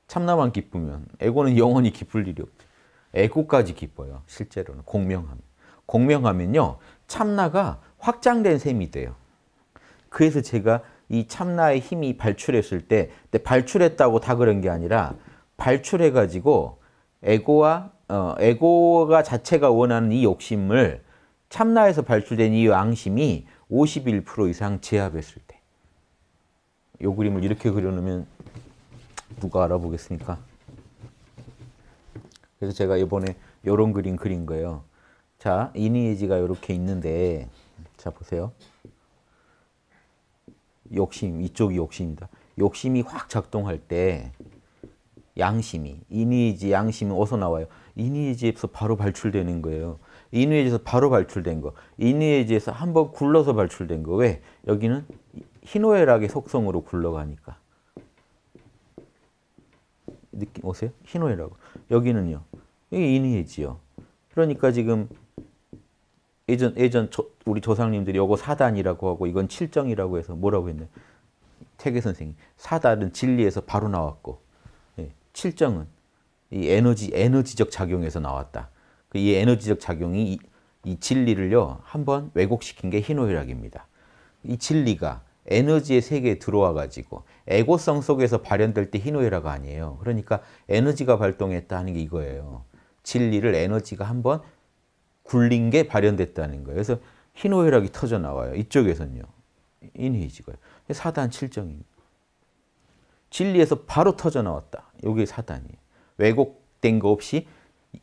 참나만 기쁘면. 에고는 영원히 기쁠 일이 없죠. 에고까지 기뻐요. 실제로는 공명하면. 공명하면요. 참나가 확장된 셈이 돼요. 그래서 제가 이 참나의 힘이 발출했을 때 발출했다고 다 그런 게 아니라 발출해가지고 에고와 어, 에고가 자체가 원하는 이 욕심을 참나에서 발출된 이왕심이51% 이상 제압했을 때. 이 그림을 이렇게 그려놓으면 누가 알아보겠습니까? 그래서 제가 이번에 요런 그림 그린 거예요. 자, 이니에지가 이렇게 있는데, 자, 보세요. 욕심, 이쪽이 욕심이다. 욕심이 확 작동할 때, 양심이, 이니에지 양심이 어디서 나와요? 이니에지에서 바로 발출되는 거예요. 이누에지에서 바로 발출된 거. 이누에지에서 한번 굴러서 발출된 거. 왜? 여기는 희노애락의 속성으로 굴러가니까. 느낌 오세요? 희노애락. 여기는요. 여기 이누에지요. 그러니까 지금 예전 예전 저, 우리 조상님들이 요거 사단이라고 하고 이건 칠정이라고 해서 뭐라고 했나요? 태계 선생님. 사단은 진리에서 바로 나왔고 예, 칠정은 이 에너지 에너지적 작용에서 나왔다. 그 이 에너지적 작용이 이, 이 진리를요 한 번 왜곡시킨 게 희노애락입니다. 이 진리가 에너지의 세계에 들어와 가지고 에고성 속에서 발현될 때 희노애락 아니에요. 그러니까 에너지가 발동했다 하는 게 이거예요. 진리를 에너지가 한번 굴린 게 발현됐다는 거예요. 그래서 희노애락이 터져 나와요. 이쪽에서는요. 인휘지가 사단 7정입 진리에서 바로 터져 나왔다. 여기 사단이에요. 왜곡된 것 없이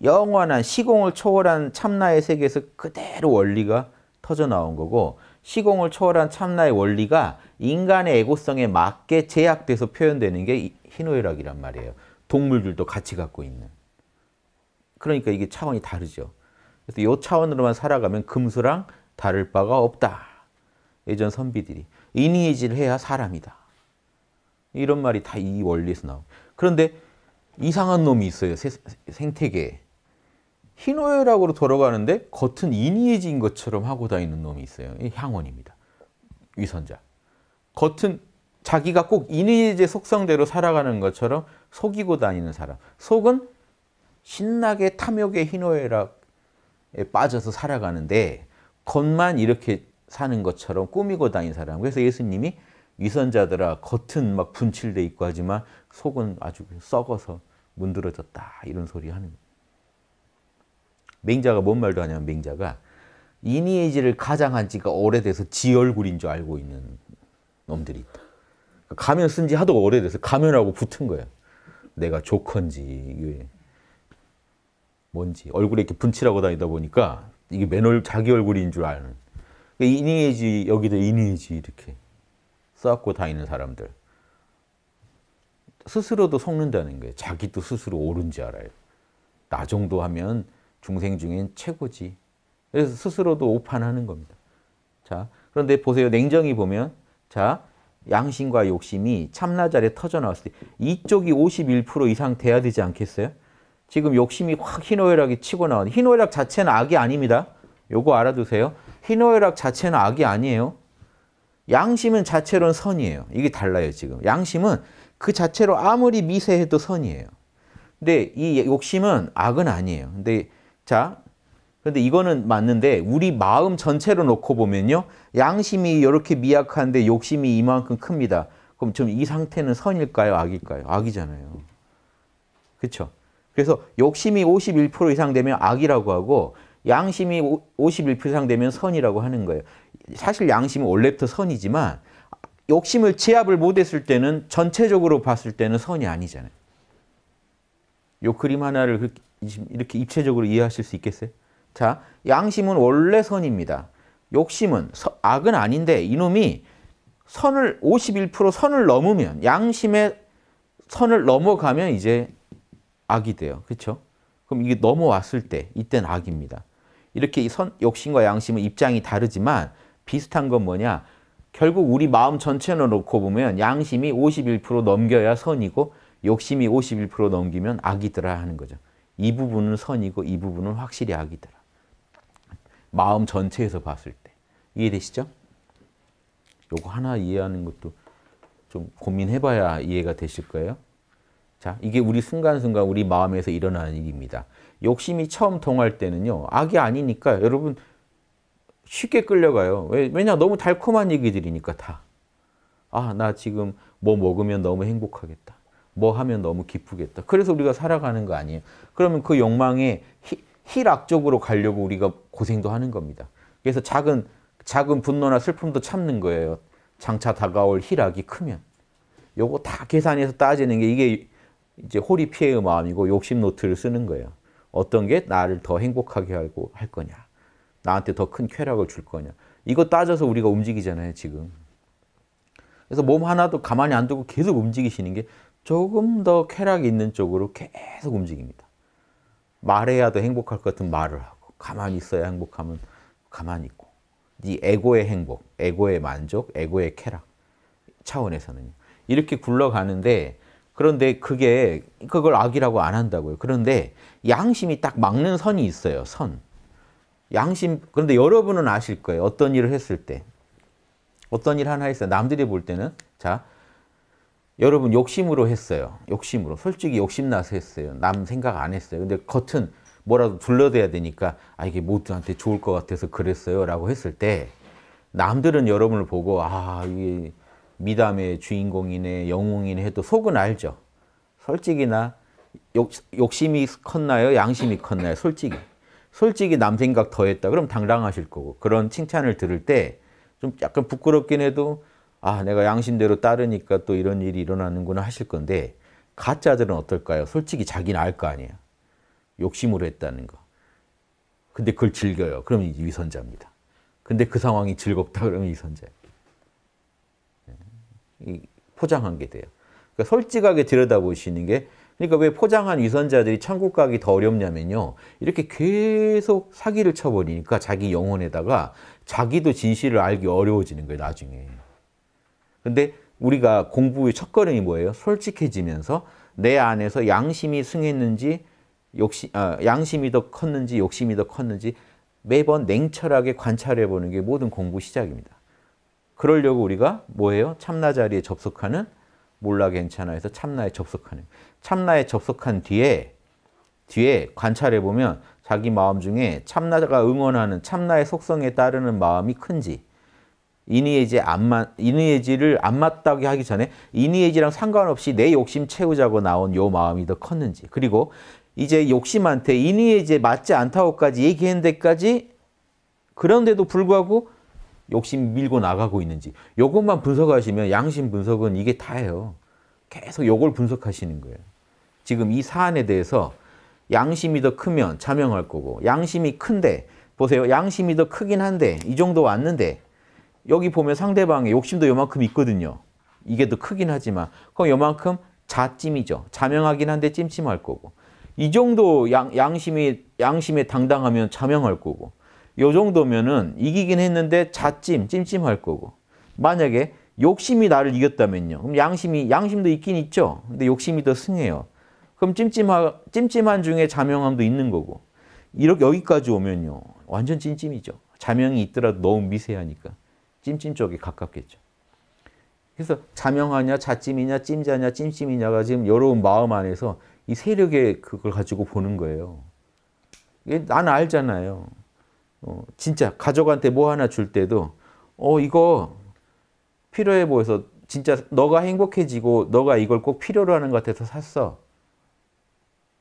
영원한 시공을 초월한 참나의 세계에서 그대로 원리가 터져 나온 거고 시공을 초월한 참나의 원리가 인간의 애고성에 맞게 제약돼서 표현되는 게 희노애락이란 말이에요. 동물들도 같이 갖고 있는. 그러니까 이게 차원이 다르죠. 그래서 요 차원으로만 살아가면 금수랑 다를 바가 없다. 예전 선비들이. 인위해질 해야 사람이다. 이런 말이 다 이 원리에서 나오고. 그런데 이상한 놈이 있어요. 세, 생태계에. 희노애락으로 돌아가는데 겉은 인이해진 것처럼 하고 다니는 놈이 있어요. 향원입니다. 위선자. 겉은 자기가 꼭 인의제 속성대로 살아가는 것처럼 속이고 다니는 사람. 속은 신나게 탐욕의 희노애락에 빠져서 살아가는데 겉만 이렇게 사는 것처럼 꾸미고 다니는 사람. 그래서 예수님이 위선자들아 겉은 막 분칠돼 있고 하지만 속은 아주 썩어서 문드러졌다 이런 소리 하는 맹자가 뭔 말도 하냐면 맹자가 이니에이지를 가장한 지가 오래돼서 지 얼굴인 줄 알고 있는 놈들이 있다. 그러니까 가면 쓴지 하도 오래돼서 가면하고 붙은 거야. 내가 조컨지 뭔지 얼굴에 이렇게 분칠하고 다니다 보니까 이게 맨얼 자기 얼굴인 줄 아는 그러니까 이니에이지 여기도 이니에이지 이렇게 써갖고 다니는 사람들 스스로도 속는다는 거예요. 자기도 스스로 옳은지 알아요. 나 정도 하면 중생 중엔 최고지. 그래서 스스로도 오판하는 겁니다. 자, 그런데 보세요. 냉정히 보면 자, 양심과 욕심이 참나자리에 터져 나왔을 때 이쪽이 51% 이상 돼야 되지 않겠어요? 지금 욕심이 확 희노애락이 치고 나온 희노애락 자체는 악이 아닙니다. 요거 알아두세요. 희노애락 자체는 악이 아니에요. 양심은 자체로는 선이에요. 이게 달라요, 지금. 양심은 그 자체로 아무리 미세해도 선이에요. 근데 이 욕심은 악은 아니에요. 근데 자, 그데 이거는 맞는데 우리 마음 전체로 놓고 보면요. 양심이 이렇게 미약한데 욕심이 이만큼 큽니다. 그럼 좀 이 상태는 선일까요? 악일까요? 악이잖아요. 그렇 그래서 욕심이 51% 이상 되면 악이라고 하고 양심이 51% 이상 되면 선이라고 하는 거예요. 사실 양심은 원래부터 선이지만 욕심을 제압을 못했을 때는 전체적으로 봤을 때는 선이 아니잖아요. 요 그림 하나를 그 이렇게 입체적으로 이해하실 수 있겠어요? 자, 양심은 원래 선입니다. 욕심은 서, 악은 아닌데 이놈이 선을 51% 선을 넘으면 양심의 선을 넘어가면 이제 악이 돼요. 그렇죠? 그럼 이게 넘어왔을 때 이땐 악입니다. 이렇게 선, 욕심과 양심은 입장이 다르지만 비슷한 건 뭐냐? 결국 우리 마음 전체를 놓고 보면 양심이 51% 넘겨야 선이고 욕심이 51% 넘기면 악이더라 하는 거죠. 이 부분은 선이고 이 부분은 확실히 악이더라. 마음 전체에서 봤을 때. 이해되시죠? 요거 하나 이해하는 것도 좀 고민해봐야 이해가 되실 거예요. 자, 이게 우리 순간순간 우리 마음에서 일어나는 일입니다. 욕심이 처음 통할 때는요. 악이 아니니까 여러분 쉽게 끌려가요. 왜냐 너무 달콤한 얘기들이니까 다. 아, 나 지금 뭐 먹으면 너무 행복하겠다. 뭐 하면 너무 기쁘겠다. 그래서 우리가 살아가는 거 아니에요. 그러면 그 욕망에 희, 락적으로 가려고 우리가 고생도 하는 겁니다. 그래서 작은 작은 분노나 슬픔도 참는 거예요. 장차 다가올 희락이 크면. 요거 다 계산해서 따지는 게 이게 이제 호리 피해의 마음이고 욕심 노트를 쓰는 거예요. 어떤 게 나를 더 행복하게 하고 할 거냐. 나한테 더 큰 쾌락을 줄 거냐. 이거 따져서 우리가 움직이잖아요, 지금. 그래서 몸 하나도 가만히 안 두고 계속 움직이시는 게 조금 더 쾌락이 있는 쪽으로 계속 움직입니다. 말해야 더 행복할 것 같은 말을 하고 가만히 있어야 행복하면 가만히 있고 네 에고의 행복, 에고의 만족, 에고의 쾌락 차원에서는 이렇게 굴러가는데 그런데 그게 그걸 악이라고 안 한다고요. 그런데 양심이 딱 막는 선이 있어요. 선. 양심, 그런데 여러분은 아실 거예요. 어떤 일을 했을 때. 어떤 일 하나 했어요. 남들이 볼 때는. 자, 여러분 욕심으로 했어요. 욕심으로. 솔직히 욕심나서 했어요. 남 생각 안 했어요. 근데 겉은 뭐라도 둘러대야 되니까 아 이게 모두한테 좋을 것 같아서 그랬어요 라고 했을 때 남들은 여러분을 보고 아 이게 미담의 주인공이네 영웅이네 해도 속은 알죠. 솔직히나 욕, 욕심이 컸나요? 양심이 컸나요? 솔직히. 솔직히 남 생각 더했다. 그럼 당당하실 거고 그런 칭찬을 들을 때 좀 약간 부끄럽긴 해도 아 내가 양심대로 따르니까 또 이런 일이 일어나는구나 하실 건데 가짜들은 어떨까요? 솔직히 자기는 알 거 아니에요. 욕심으로 했다는 거. 근데 그걸 즐겨요. 그럼 위선자입니다. 근데 그 상황이 즐겁다 그러면 위선자예요. 네. 포장한 게 돼요. 그러니까 솔직하게 들여다보시는 게 그러니까 왜 포장한 위선자들이 천국 가기 더 어렵냐면요. 이렇게 계속 사기를 쳐버리니까 자기 영혼에다가 자기도 진실을 알기 어려워지는 거예요, 나중에. 근데 우리가 공부의 첫걸음이 뭐예요? 솔직해지면서 내 안에서 양심이 승했는지 욕심, 아, 양심이 더 컸는지 욕심이 더 컸는지 매번 냉철하게 관찰해 보는 게 모든 공부 시작입니다. 그러려고 우리가 뭐예요? 참나 자리에 접속하는 몰라 괜찮아에서 참나에 접속하는 참나에 접속한 뒤에 뒤에 관찰해 보면 자기 마음 중에 참나가 응원하는 참나의 속성에 따르는 마음이 큰지 이니에지 안맞 이니에지를 안 맞다고 하기 전에 이니에지랑 상관없이 내 욕심 채우자고 나온 요 마음이 더 컸는지 그리고 이제 욕심한테 이니에지에 맞지 않다고까지 얘기했는데까지 그런데도 불구하고 욕심 밀고 나가고 있는지 요것만 분석하시면 양심 분석은 이게 다예요. 계속 요걸 분석하시는 거예요. 지금 이 사안에 대해서 양심이 더 크면 자명할 거고 양심이 큰데 보세요. 양심이 더 크긴 한데 이 정도 왔는데 여기 보면 상대방의 욕심도 요만큼 있거든요. 이게 더 크긴 하지만 그럼 요만큼 자찜이죠. 자명하긴 한데 찜찜할 거고 이 정도 양, 양심이 양심에 당당하면 자명할 거고 요 정도면은 이기긴 했는데 자찜 찜찜할 거고 만약에 욕심이 나를 이겼다면요. 그럼 양심이 양심도 있긴 있죠. 근데 욕심이 더 승해요. 그럼 찜찜한 찜찜한 중에 자명함도 있는 거고. 이렇게 여기까지 오면요. 완전 찜찜이죠. 자명이 있더라도 너무 미세하니까. 찜찜 쪽에 가깝겠죠. 그래서 자명하냐, 자찜이냐, 찜자냐, 찜찜이냐가 지금 여러분 마음 안에서 이 세력의 그걸 가지고 보는 거예요. 이게 난 알잖아요. 어, 진짜 가족한테 뭐 하나 줄 때도 어 이거 필요해 보여서 진짜 너가 행복해지고 너가 이걸 꼭 필요로 하는 것 같아서 샀어.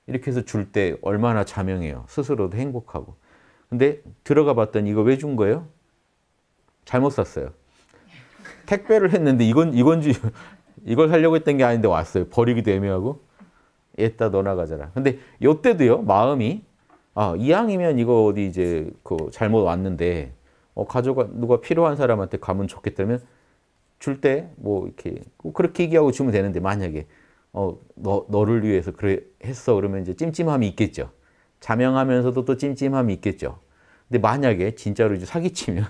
이렇게 해서 줄 때 얼마나 자명해요. 스스로도 행복하고. 근데 들어가 봤더니 이거 왜 준 거예요? 잘못 샀어요. 택배를 했는데 이건 이건 주 이걸 사려고 했던 게 아닌데 왔어요. 버리기도 애매하고. 얘따 너나 가잖아 근데 요때도요. 마음이 아, 이왕이면 이거 어디 이제 그 잘못 왔는데 어, 가져가 누가 필요한 사람한테 가면 좋겠다면 줄때뭐 이렇게 그렇게 얘기하고 주면 되는데 만약에 어, 너, 너를 위해서 그래 했어 그러면 이제 찜찜함이 있겠죠. 자명하면서도 또 찜찜함이 있겠죠. 근데 만약에 진짜로 이제 사기치면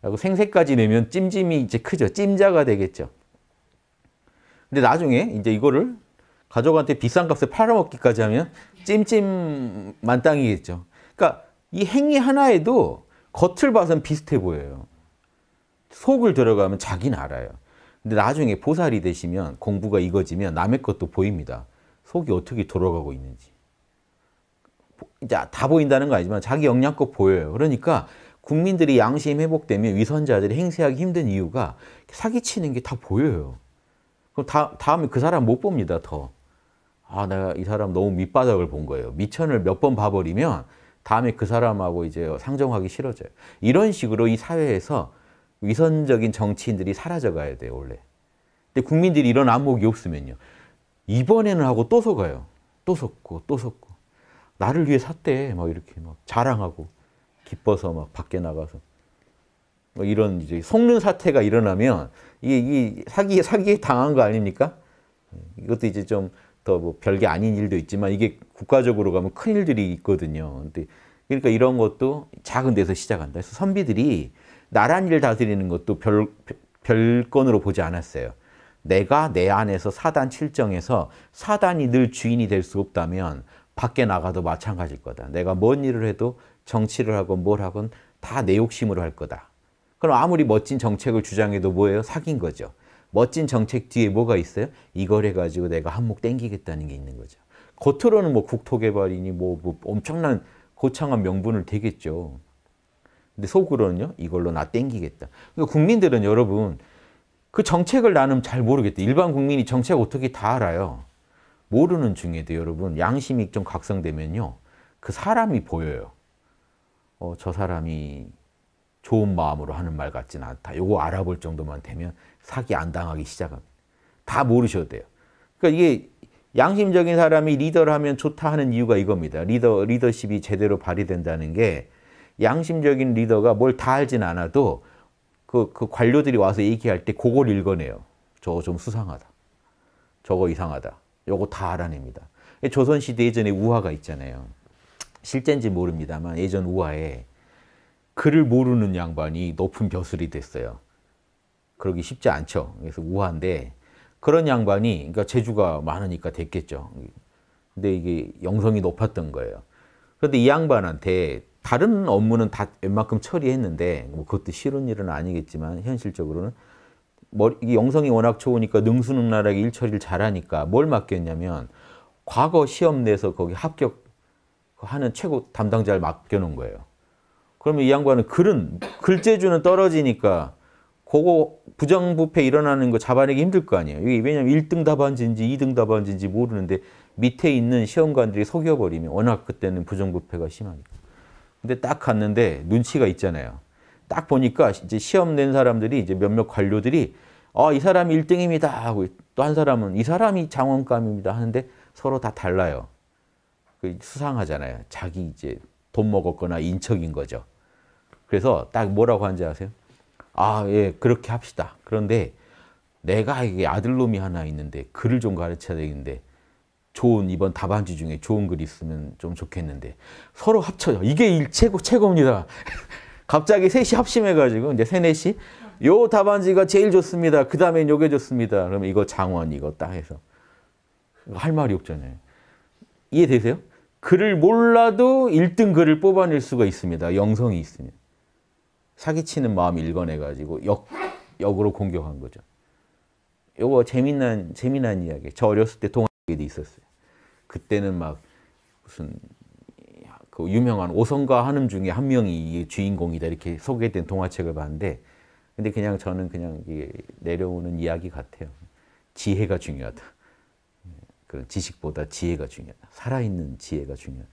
하고 생색까지 내면 찜찜이 이제 크죠. 찜자가 되겠죠. 근데 나중에 이제 이거를 가족한테 비싼 값에 팔아먹기까지 하면 찜찜만 땅이겠죠. 그러니까 이 행위 하나에도 겉을 봐선 비슷해 보여요. 속을 들어가면 자기는 알아요. 근데 나중에 보살이 되시면 공부가 익어지면 남의 것도 보입니다. 속이 어떻게 돌아가고 있는지. 이제 다 보인다는 거 아니지만 자기 역량껏 보여요. 그러니까 국민들이 양심 회복되면 위선자들이 행세하기 힘든 이유가 사기치는 게 다 보여요. 그럼 다, 다음에 그 사람 못 봅니다, 더. 아, 내가 이 사람 너무 밑바닥을 본 거예요. 미천을 몇 번 봐버리면 다음에 그 사람하고 이제 상정하기 싫어져요. 이런 식으로 이 사회에서 위선적인 정치인들이 사라져가야 돼요, 원래. 근데 국민들이 이런 안목이 없으면요. 이번에는 하고 또 속아요. 또 속고, 또 속고. 나를 위해 샀대. 막 이렇게 막 자랑하고, 기뻐서 막 밖에 나가서. 뭐 이런 이제 속는 사태가 일어나면 이게, 이 사기, 사기에 당한 거 아닙니까? 이것도 이제 좀더뭐 별게 아닌 일도 있지만 이게 국가적으로 가면 큰 일들이 있거든요. 근데 그러니까 이런 것도 작은 데서 시작한다. 그래서 선비들이 나란 일 다스리는 것도 별, 별건으로 보지 않았어요. 내가 내 안에서 사단 7정에서 사단이 늘 주인이 될 수 없다면 밖에 나가도 마찬가지일 거다. 내가 뭔 일을 해도 정치를 하건 뭘 하건 다 내 욕심으로 할 거다. 그럼 아무리 멋진 정책을 주장해도 뭐예요? 사기인 거죠. 멋진 정책 뒤에 뭐가 있어요? 이걸 해가지고 내가 한몫 땡기겠다는 게 있는 거죠. 겉으로는 뭐 국토개발이니 뭐, 뭐 엄청난 고창한 명분을 되겠죠. 근데 속으로는요, 이걸로 나 땡기겠다. 그러니까 국민들은 여러분, 그 정책을 나는 잘 모르겠다. 일반 국민이 정책 어떻게 다 알아요. 모르는 중에도 여러분, 양심이 좀 각성되면요, 그 사람이 보여요. 어, 저 사람이 좋은 마음으로 하는 말 같진 않다. 요거 알아볼 정도만 되면 사기 안 당하기 시작합니다. 다 모르셔도 돼요. 그러니까 이게 양심적인 사람이 리더를 하면 좋다 하는 이유가 이겁니다. 리더, 리더십이 제대로 발휘된다는 게 양심적인 리더가 뭘 다 알진 않아도 그, 그 관료들이 와서 얘기할 때 그걸 읽어내요. 저거 좀 수상하다. 저거 이상하다. 요거 다 알아냅니다. 조선시대 예전에 우화가 있잖아요. 실제인지 모릅니다만 예전 우화에 글을 모르는 양반이 높은 벼슬이 됐어요. 그러기 쉽지 않죠. 그래서 우화인데 그런 양반이 그러니까 재주가 많으니까 됐겠죠. 근데 이게 영성이 높았던 거예요. 그런데 이 양반한테 다른 업무는 다 웬만큼 처리했는데 뭐 그것도 싫은 일은 아니겠지만 현실적으로는 머리, 뭐 영성이 워낙 좋으니까 능수능란하게 일 처리를 잘하니까 뭘 맡겼냐면 과거 시험 내서 거기 합격하는 최고 담당자를 맡겨놓은 거예요. 그러면 이 양반은 글은 글재주는 떨어지니까 그거 부정부패 일어나는 거 잡아내기 힘들 거 아니에요. 이게 왜냐면 1등 답안지인지 2등 답안지인지 모르는데 밑에 있는 시험관들이 속여버리면 워낙 그때는 부정부패가 심하니까. 근데 딱 갔는데 눈치가 있잖아요. 딱 보니까 이제 시험 낸 사람들이 이제 몇몇 관료들이 아, 이 사람이 1등입니다 하고 또 한 사람은 이 사람이 장원감입니다 하는데 서로 다 달라요. 그 수상하잖아요. 자기 이제 돈 먹었거나 인척인 거죠. 그래서 딱 뭐라고 한지 아세요? 아, 예, 그렇게 합시다. 그런데 내가 이게 아들놈이 하나 있는데 글을 좀 가르쳐야 되는데 겠 좋은 이번 답안지 중에 좋은 글이 있으면 좀 좋겠는데 서로 합쳐요. 이게 일 최고 최고입니다. 갑자기 셋이 합심해가지고 이제 세넷이 네 요 답안지가 제일 좋습니다. 그 다음에 요게 좋습니다. 그러면 이거 장원 이거 딱 해서 할 말이 없잖아요. 이해되세요? 글을 몰라도 1등 글을 뽑아낼 수가 있습니다. 영성이 있으면. 사기치는 마음 읽어내가지고 역, 역으로 공격한 거죠. 요거 재미난, 재미난 이야기. 저 어렸을 때동안 게 있었어요. 그때는 막 무슨 그 유명한 오성과 한음 중에 한 명이 주인공이다 이렇게 소개된 동화책을 봤는데 근데 그냥 저는 그냥 내려오는 이야기 같아요. 지혜가 중요하다. 그런 지식보다 지혜가 중요하다. 살아있는 지혜가 중요하다.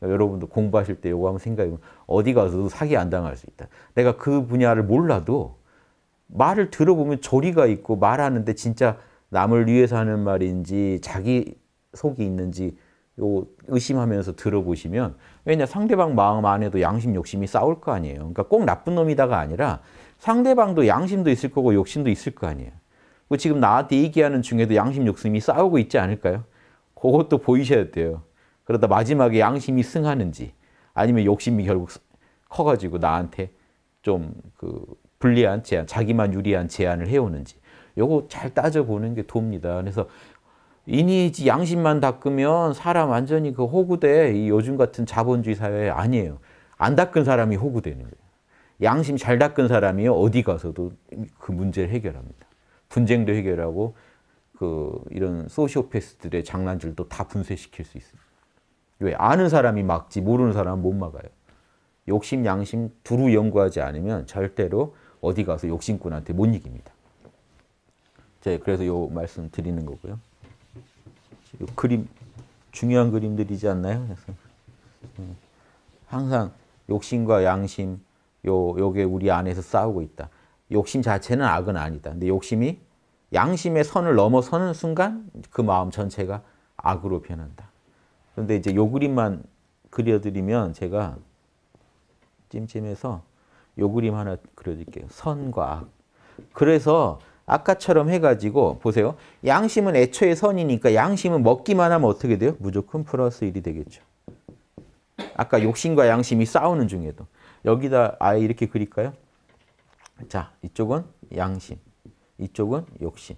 그러니까 여러분도 공부하실 때 이거 한번 생각해보면 어디 가서도 사기 안 당할 수 있다. 내가 그 분야를 몰라도 말을 들어보면 조리가 있고 말하는데 진짜 남을 위해서 하는 말인지 자기 속이 있는지 요 의심하면서 들어보시면 왜냐 상대방 마음 안에도 양심 욕심이 싸울 거 아니에요. 그러니까 꼭 나쁜 놈이다가 아니라 상대방도 양심도 있을 거고 욕심도 있을 거 아니에요. 그 지금 나한테 얘기하는 중에도 양심 욕심이 싸우고 있지 않을까요? 그것도 보이셔야 돼요. 그러다 마지막에 양심이 승하는지 아니면 욕심이 결국 커가지고 나한테 좀 그 불리한 제안, 자기만 유리한 제안을 해오는지 요거 잘 따져보는 게 돕니다. 그래서 이니지 양심만 닦으면 사람 완전히 그 호구돼. 이 요즘 같은 자본주의 사회 아니에요. 안 닦은 사람이 호구되는 거예요. 양심 잘 닦은 사람이 어디 가서도 그 문제를 해결합니다. 분쟁도 해결하고 그 이런 소시오패스들의 장난질도 다 분쇄시킬 수있습니 왜? 아는 사람이 막지 모르는 사람은 못 막아요. 욕심, 양심 두루 연구하지 않으면 절대로 어디 가서 욕심꾼한테 못 이깁니다. 제 그래서 요 말씀 드리는 거고요. 요 그림 중요한 그림들이지 않나요? 그래서 예. 항상 욕심과 양심 요 요게 우리 안에서 싸우고 있다. 욕심 자체는 악은 아니다. 근데 욕심이 양심의 선을 넘어서는 순간 그 마음 전체가 악으로 변한다. 그런데 이제 요 그림만 그려드리면 제가 찜찜해서 요 그림 하나 그려드릴게요. 선과 악. 그래서 아까처럼 해가지고 보세요. 양심은 애초에 선이니까 양심은 먹기만 하면 어떻게 돼요? 무조건 플러스 1이 되겠죠. 아까 욕심과 양심이 싸우는 중에도. 여기다 아예 이렇게 그릴까요? 자, 이쪽은 양심, 이쪽은 욕심.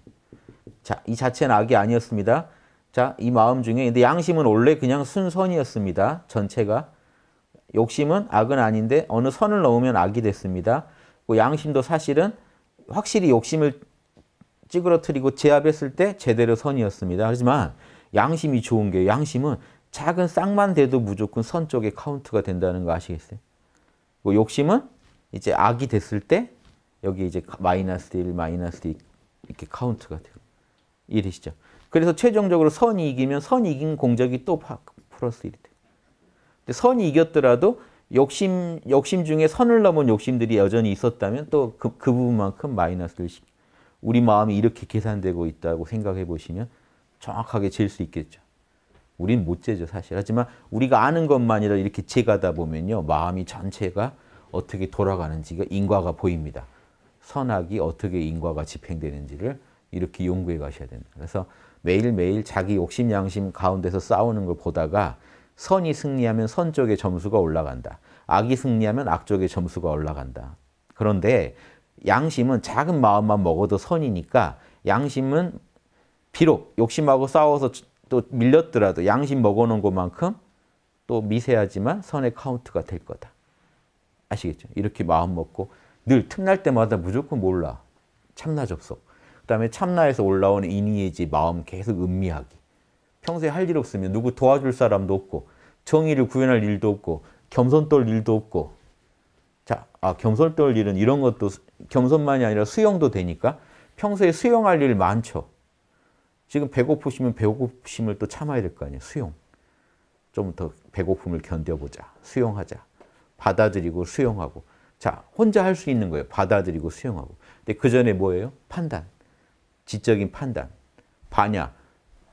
자, 이 자체는 악이 아니었습니다. 자, 이 마음 중에 근데 양심은 원래 그냥 순선이었습니다. 전체가. 욕심은 악은 아닌데 어느 선을 넣으면 악이 됐습니다. 그 양심도 사실은 확실히 욕심을 찌그러뜨리고 제압했을 때 제대로 선이었습니다. 하지만 양심이 좋은 게 양심은 작은 쌍만 돼도 무조건 선 쪽에 카운트가 된다는 거 아시겠어요? 뭐 욕심은 이제 악이 됐을 때 여기 이제 마이너스 1, 마이너스 2 이렇게 카운트가 돼요. 이해되시죠? 그래서 최종적으로 선이 이기면 선이 이긴 공적이 또 플러스 1이 돼요. 근데 선이 이겼더라도 욕심, 욕심 중에 선을 넘은 욕심들이 여전히 있었다면 또 그 그 부분만큼 마이너스를 시키 우리 마음이 이렇게 계산되고 있다고 생각해 보시면 정확하게 잴 수 있겠죠. 우린 못 재죠, 사실. 하지만 우리가 아는 것만이라 이렇게 재가다 보면요. 마음이 전체가 어떻게 돌아가는지가 인과가 보입니다. 선악이 어떻게 인과가 집행되는지를 이렇게 연구해 가셔야 됩니다 그래서 매일매일 자기 욕심, 양심 가운데서 싸우는 걸 보다가 선이 승리하면 선 쪽의 점수가 올라간다. 악이 승리하면 악 쪽의 점수가 올라간다. 그런데 양심은 작은 마음만 먹어도 선이니까 양심은 비록 욕심하고 싸워서 또 밀렸더라도 양심 먹어놓은 것만큼 또 미세하지만 선의 카운트가 될 거다. 아시겠죠? 이렇게 마음 먹고 늘 틈날 때마다 무조건 몰라. 참나 접속. 그 다음에 참나에서 올라오는 인위의지 마음 계속 음미하기. 평소에 할 일 없으면 누구 도와줄 사람도 없고 정의를 구현할 일도 없고 겸손 떨 일도 없고 자, 아, 겸손 떨 일은 이런 것도 겸손만이 아니라 수영도 되니까 평소에 수영할 일 많죠. 지금 배고프시면 배고프심을또 참아야 될 거 아니에요. 수용. 좀 더 배고픔을 견뎌보자. 수용하자. 받아들이고 수용하고. 자, 혼자 할 수 있는 거예요. 받아들이고 수용하고. 근데 그 전에 뭐예요? 판단. 지적인 판단. 반야.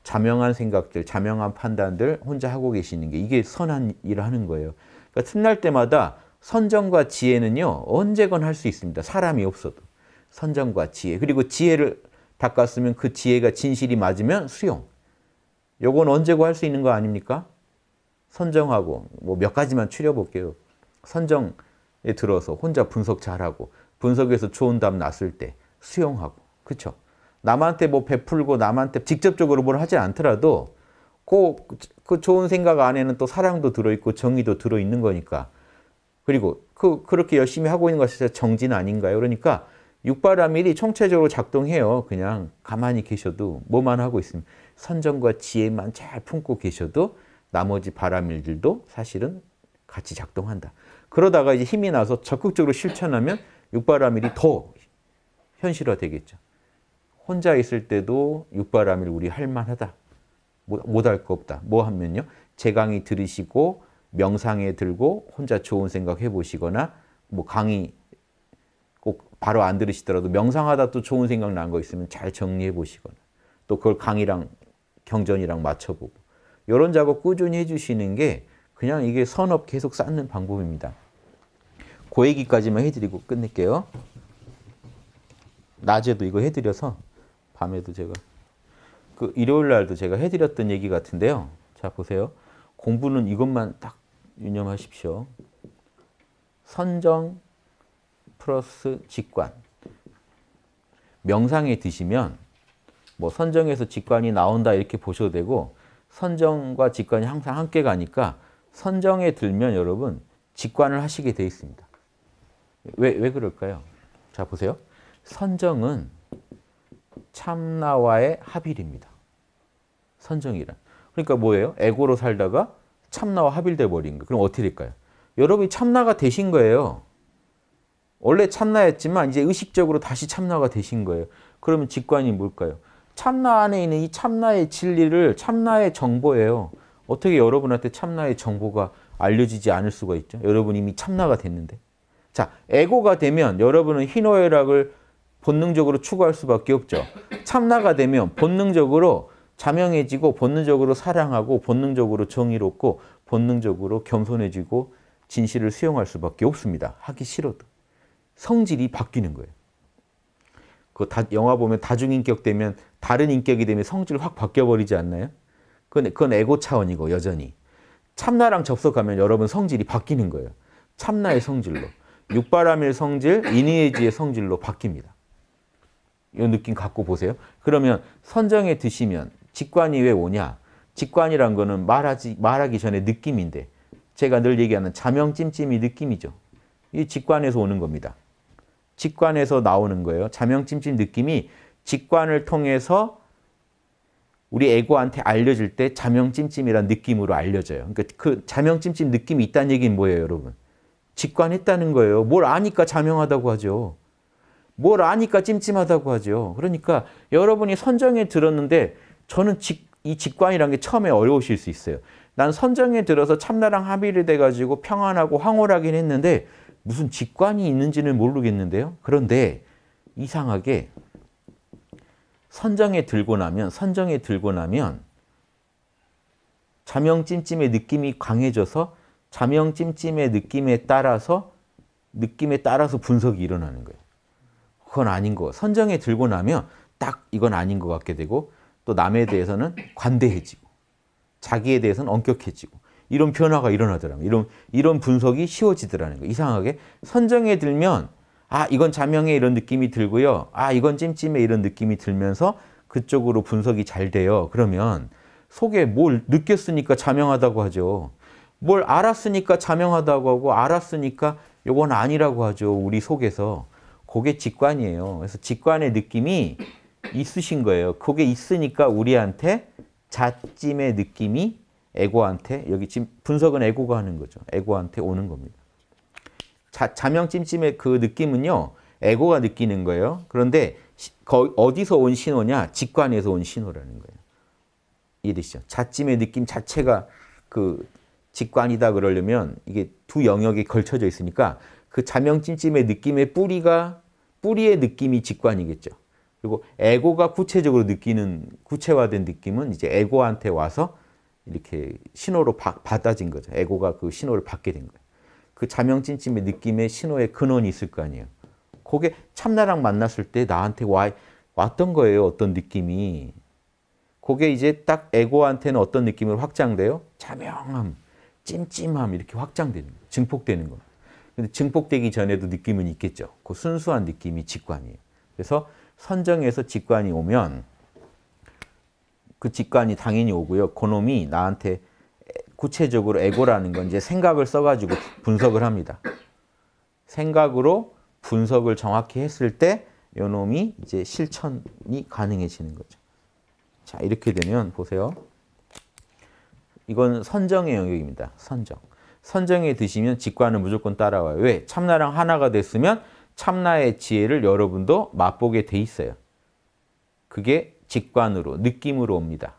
자명한 생각들, 자명한 판단들 혼자 하고 계시는 게 이게 선한 일을 하는 거예요. 그러니까 틈날 때마다 선정과 지혜는요, 언제건 할 수 있습니다. 사람이 없어도. 선정과 지혜. 그리고 지혜를 닦았으면 그 지혜가 진실이 맞으면 수용. 요건 언제고 할 수 있는 거 아닙니까? 선정하고, 뭐 몇 가지만 추려볼게요. 선정에 들어서 혼자 분석 잘하고, 분석에서 좋은 답 났을 때 수용하고, 그쵸? 남한테 뭐 베풀고, 남한테 직접적으로 뭘 하지 않더라도, 꼭 그 좋은 생각 안에는 또 사랑도 들어있고, 정의도 들어있는 거니까, 그리고 그, 그렇게 열심히 하고 있는 것에서 정진 아닌가요? 그러니까 육바라밀이 총체적으로 작동해요. 그냥 가만히 계셔도 뭐만 하고 있으면 선정과 지혜만 잘 품고 계셔도 나머지 바라밀들도 사실은 같이 작동한다. 그러다가 이제 힘이 나서 적극적으로 실천하면 육바라밀이 더 현실화 되겠죠. 혼자 있을 때도 육바라밀 우리 할 만하다. 못 할 거 없다. 뭐 하면요? 재강이 들으시고 명상에 들고 혼자 좋은 생각 해보시거나 뭐 강의 꼭 바로 안 들으시더라도 명상하다 또 좋은 생각 난 거 있으면 잘 정리해 보시거나 또 그걸 강의랑 경전이랑 맞춰보고 이런 작업 꾸준히 해주시는 게 그냥 이게 선업 계속 쌓는 방법입니다. 고그 얘기까지만 해드리고 끝낼게요. 낮에도 이거 해드려서 밤에도 제가 그 일요일 날도 제가 해드렸던 얘기 같은데요. 자 보세요. 공부는 이것만 딱 유념하십시오. 선정 플러스 직관. 명상에 드시면 뭐 선정에서 직관이 나온다 이렇게 보셔도 되고 선정과 직관이 항상 함께 가니까 선정에 들면 여러분 직관을 하시게 돼 있습니다. 왜, 왜 그럴까요? 자 보세요. 선정은 참나와의 합일입니다. 선정이란. 그러니까 뭐예요? 에고로 살다가 참나와 합일돼 버린 거예요. 그럼 어떻게 될까요? 여러분이 참나가 되신 거예요. 원래 참나였지만 이제 의식적으로 다시 참나가 되신 거예요. 그러면 직관이 뭘까요? 참나 안에 있는 이 참나의 진리를 참나의 정보예요. 어떻게 여러분한테 참나의 정보가 알려지지 않을 수가 있죠? 여러분 이미 참나가 됐는데. 자, 에고가 되면 여러분은 희노애락을 본능적으로 추구할 수밖에 없죠. 참나가 되면 본능적으로 자명해지고 본능적으로 사랑하고 본능적으로 정의롭고 본능적으로 겸손해지고 진실을 수용할 수밖에 없습니다. 하기 싫어도. 성질이 바뀌는 거예요. 그 다, 영화 보면 다중인격 되면 다른 인격이 되면 성질 확 바뀌어버리지 않나요? 그건, 그건 에고 차원이고 여전히. 참나랑 접속하면 여러분 성질이 바뀌는 거예요. 참나의 성질로. 육바람일 성질, 인의의지의 성질로 바뀝니다. 이 느낌 갖고 보세요. 그러면 선정에 드시면 직관이 왜 오냐? 직관이란 거는 말하지, 말하기 전에 느낌인데 제가 늘 얘기하는 자명찜찜이 느낌이죠. 이 직관에서 오는 겁니다. 직관에서 나오는 거예요. 자명찜찜 느낌이 직관을 통해서 우리 에고한테 알려질 때 자명찜찜이란 느낌으로 알려져요. 그러니까 그 자명찜찜 느낌이 있다는 얘기는 뭐예요, 여러분? 직관했다는 거예요. 뭘 아니까 자명하다고 하죠. 뭘 아니까 찜찜하다고 하죠. 그러니까 여러분이 선정에 들었는데 저는 직, 이 직관이라는 게 처음에 어려우실 수 있어요. 난 선정에 들어서 참나랑 합의를 돼가지고 평안하고 황홀하긴 했는데 무슨 직관이 있는지는 모르겠는데요. 그런데 이상하게 선정에 들고 나면 선정에 들고 나면 자명찜찜의 느낌이 강해져서 자명찜찜의 느낌에 따라서 느낌에 따라서 분석이 일어나는 거예요. 그건 아닌 거. 선정에 들고 나면 딱 이건 아닌 것 같게 되고 또 남에 대해서는 관대해지고 자기에 대해서는 엄격해지고 이런 변화가 일어나더라고요. 이런, 이런 분석이 쉬워지더라는 거 이상하게 선정에 들면 아 이건 자명해 이런 느낌이 들고요. 아 이건 찜찜해 이런 느낌이 들면서 그쪽으로 분석이 잘 돼요. 그러면 속에 뭘 느꼈으니까 자명하다고 하죠. 뭘 알았으니까 자명하다고 하고 알았으니까 요건 아니라고 하죠. 우리 속에서. 그게 직관이에요. 그래서 직관의 느낌이 있으신 거예요. 그게 있으니까 우리한테 자찜의 느낌이 에고한테 여기 지금 분석은 에고가 하는 거죠. 에고한테 오는 겁니다. 자, 자명 찜찜의 그 느낌은요. 에고가 느끼는 거예요. 그런데 시, 거, 어디서 온 신호냐? 직관에서 온 신호라는 거예요. 이해되시죠? 자찜의 느낌 자체가 그 직관이다 그러려면 이게 두 영역이 걸쳐져 있으니까 그 자명 찜찜의 느낌의 뿌리가 뿌리의 느낌이 직관이겠죠. 그리고 에고가 구체적으로 느끼는 구체화된 느낌은 이제 에고한테 와서 이렇게 신호로 바, 받아진 거죠. 에고가 그 신호를 받게 된 거예요. 그 자명찜찜의 느낌의 신호의 근원이 있을 거 아니에요. 그게 참나랑 만났을 때 나한테 와, 왔던 거예요. 어떤 느낌이. 그게 이제 딱 에고한테는 어떤 느낌으로 확장돼요? 자명함, 찜찜함 이렇게 확장되는 거예요. 증폭되는 거예요. 근데 증폭되기 전에도 느낌은 있겠죠. 그 순수한 느낌이 직관이에요. 그래서 선정에서 직관이 오면 그 직관이 당연히 오고요. 그놈이 나한테 구체적으로 에고라는 건 이제 생각을 써가지고 분석을 합니다. 생각으로 분석을 정확히 했을 때 요놈이 이제 실천이 가능해지는 거죠. 자, 이렇게 되면 보세요. 이건 선정의 영역입니다. 선정. 선정에 드시면 직관은 무조건 따라와요. 왜? 참나랑 하나가 됐으면 참나의 지혜를 여러분도 맛보게 돼 있어요. 그게 직관으로, 느낌으로 옵니다.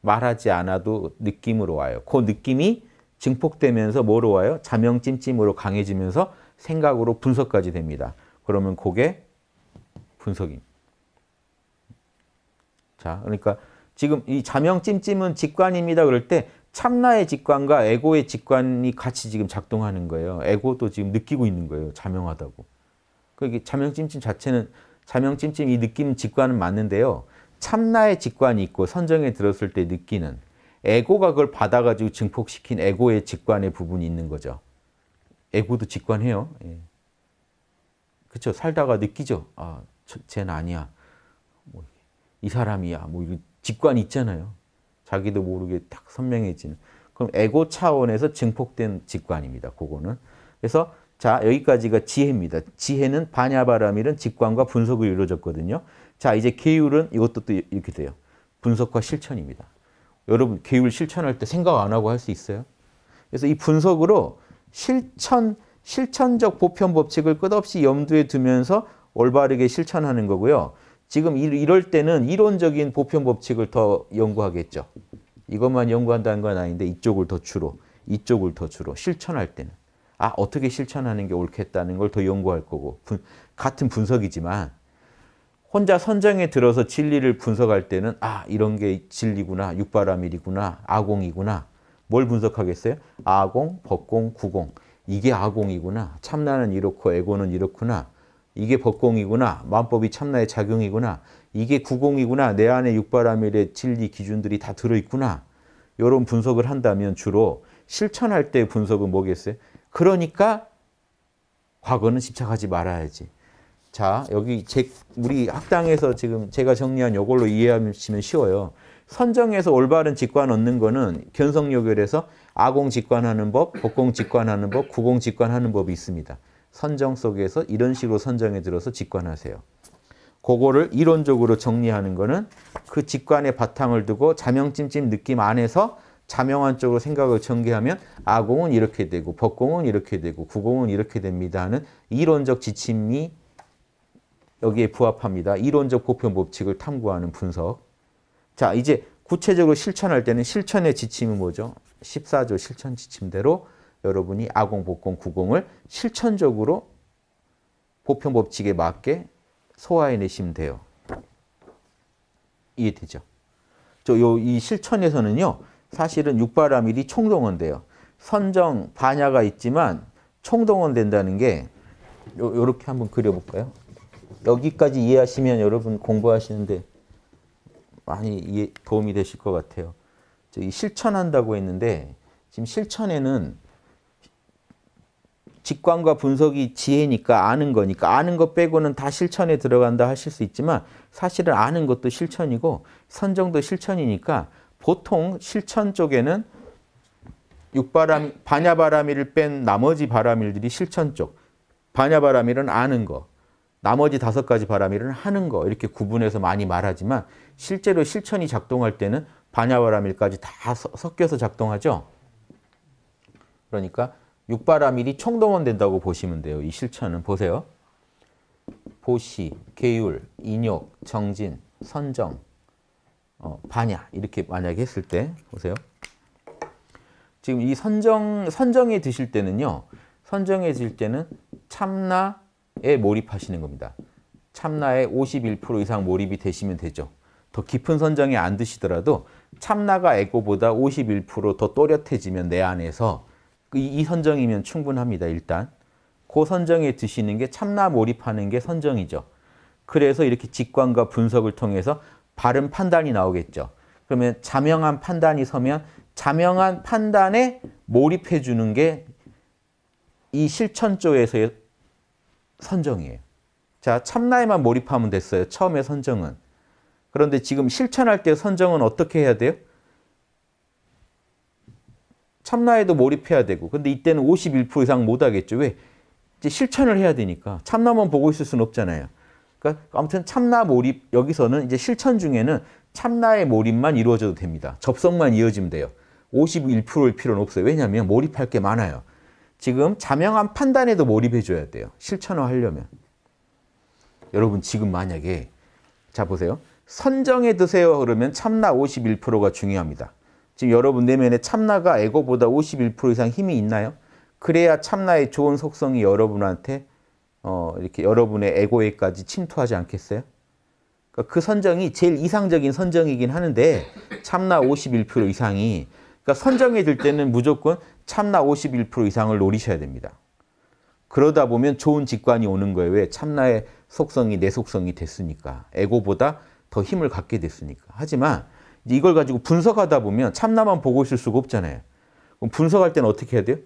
말하지 않아도 느낌으로 와요. 그 느낌이 증폭되면서 뭐로 와요? 자명찜찜으로 강해지면서 생각으로 분석까지 됩니다. 그러면 그게 분석입 자, 그러니까 지금 이 자명찜찜은 직관입니다. 그럴 때 참나의 직관과 에고의 직관이 같이 지금 작동하는 거예요. 에고도 지금 느끼고 있는 거예요. 자명하다고. 그게 자명찜찜 자체는 자명찜찜 이 느낌 직관은 맞는데요. 참나의 직관이 있고 선정에 들었을 때 느끼는 에고가 그걸 받아가지고 증폭시킨 에고의 직관의 부분이 있는 거죠. 에고도 직관해요. 예. 그렇죠. 살다가 느끼죠. 아, 쟤는 아니야. 뭐, 이 사람이야. 뭐 직관이 있잖아요. 자기도 모르게 딱 선명해지는 그럼 에고 차원에서 증폭된 직관입니다. 그거는. 그래서 자 여기까지가 지혜입니다. 지혜는 반야바람일은 직관과 분석을 이루어졌거든요. 자 이제 계율은 이것도 또 이렇게 돼요. 분석과 실천입니다. 여러분 계율 실천할 때 생각 안 하고 할 수 있어요? 그래서 이 분석으로 실천, 실천적 보편 법칙을 끝없이 염두에 두면서 올바르게 실천하는 거고요. 지금 이럴 때는 이론적인 보편 법칙을 더 연구하겠죠. 이것만 연구한다는 건 아닌데 이쪽을 더 주로, 이쪽을 더 주로 실천할 때는 아 어떻게 실천하는 게 옳겠다는 걸 더 연구할 거고 분, 같은 분석이지만 혼자 선장에 들어서 진리를 분석할 때는 아 이런 게 진리구나, 육바라밀이구나, 아공이구나 뭘 분석하겠어요? 아공, 법공, 구공 이게 아공이구나, 참나는 이렇고 에고는 이렇구나 이게 법공이구나. 마법이 참나의 작용이구나. 이게 구공이구나. 내 안에 육바라밀의 진리 기준들이 다 들어있구나. 이런 분석을 한다면 주로 실천할 때 분석은 뭐겠어요? 그러니까 과거는 집착하지 말아야지. 자, 여기 제, 우리 학당에서 지금 제가 정리한 이걸로 이해하시면 쉬워요. 선정에서 올바른 직관 얻는 거는 견성요결에서 아공 직관하는 법, 복공 직관하는 법, 구공 직관하는 법이 있습니다. 선정 속에서 이런 식으로 선정해 들어서 직관하세요. 그거를 이론적으로 정리하는 거는 그 직관의 바탕을 두고 자명찜찜 느낌 안에서 자명한 쪽으로 생각을 전개하면 아공은 이렇게 되고 법공은 이렇게 되고 구공은 이렇게 됩니다 하는 이론적 지침이 여기에 부합합니다. 이론적 보편 법칙을 탐구하는 분석. 자 이제 구체적으로 실천할 때는 실천의 지침이 뭐죠? 14조 실천 지침대로 여러분이 아공, 복공, 구공을 실천적으로 보편 법칙에 맞게 소화해내시면 돼요. 이해되죠? 저, 요, 이 실천에서는요, 사실은 육바라밀이 총동원돼요. 선정, 반야가 있지만 총동원된다는 게 요, 요렇게 한번 그려볼까요? 여기까지 이해하시면 여러분 공부하시는데 많이 이해, 도움이 되실 것 같아요. 저, 이 실천한다고 했는데 지금 실천에는 직관과 분석이 지혜니까 아는 거니까 아는 것 빼고는 다 실천에 들어간다 하실 수 있지만 사실은 아는 것도 실천이고 선정도 실천이니까 보통 실천 쪽에는 육바람, 반야바람이를 뺀 나머지 바람일들이 실천 쪽, 반야바람일은 아는 거, 나머지 다섯 가지 바람일은 하는 거 이렇게 구분해서 많이 말하지만 실제로 실천이 작동할 때는 반야바람일까지 다 섞여서 작동하죠. 그러니까 육바라밀이 총동원된다고 보시면 돼요. 이 실천은 보세요. 보시, 계율, 인욕, 정진, 선정, 어, 반야 이렇게 만약에 했을 때 보세요. 지금 이 선정, 선정에 드실 때는요. 선정에 드실 때는 참나에 몰입하시는 겁니다. 참나의 51% 이상 몰입이 되시면 되죠. 더 깊은 선정에 안 드시더라도 참나가 에고보다 51%더 또렷해지면 내 안에서 그 이, 선정이면 충분합니다. 일단 그 선정에 드시는 게 참나 몰입하는 게 선정이죠. 그래서 이렇게 직관과 분석을 통해서 바른 판단이 나오겠죠. 그러면 자명한 판단이 서면 자명한 판단에 몰입해 주는 게 이 실천조에서의 선정이에요. 자, 참나에만 몰입하면 됐어요. 처음에 선정은. 그런데 지금 실천할 때 선정은 어떻게 해야 돼요? 참나에도 몰입해야 되고 근데 이때는 51% 이상 못 하겠죠. 왜? 이제 실천을 해야 되니까 참나만 보고 있을 수는 없잖아요. 그러니까 아무튼 참나 몰입 여기서는 이제 실천 중에는 참나의 몰입만 이루어져도 됩니다. 접속만 이어지면 돼요. 51%일 필요는 없어요. 왜냐하면 몰입할 게 많아요. 지금 자명한 판단에도 몰입해줘야 돼요. 실천화하려면. 여러분 지금 만약에 자 보세요. 선정해 드세요 그러면 참나 51%가 중요합니다. 지금 여러분 내면에 참나가 에고보다 51% 이상 힘이 있나요? 그래야 참나의 좋은 속성이 여러분한테 어, 이렇게 여러분의 에고에까지 침투하지 않겠어요? 그러니까 그 선정이 제일 이상적인 선정이긴 하는데 참나 51% 이상이 그러니까 선정이 될 때는 무조건 참나 51% 이상을 노리셔야 됩니다. 그러다 보면 좋은 직관이 오는 거예요. 왜? 참나의 속성이 내 속성이 됐으니까. 에고보다 더 힘을 갖게 됐으니까. 하지만 이걸 가지고 분석하다 보면 참나만 보고 있을 수가 없잖아요. 그럼 분석할 때는 어떻게 해야 돼요?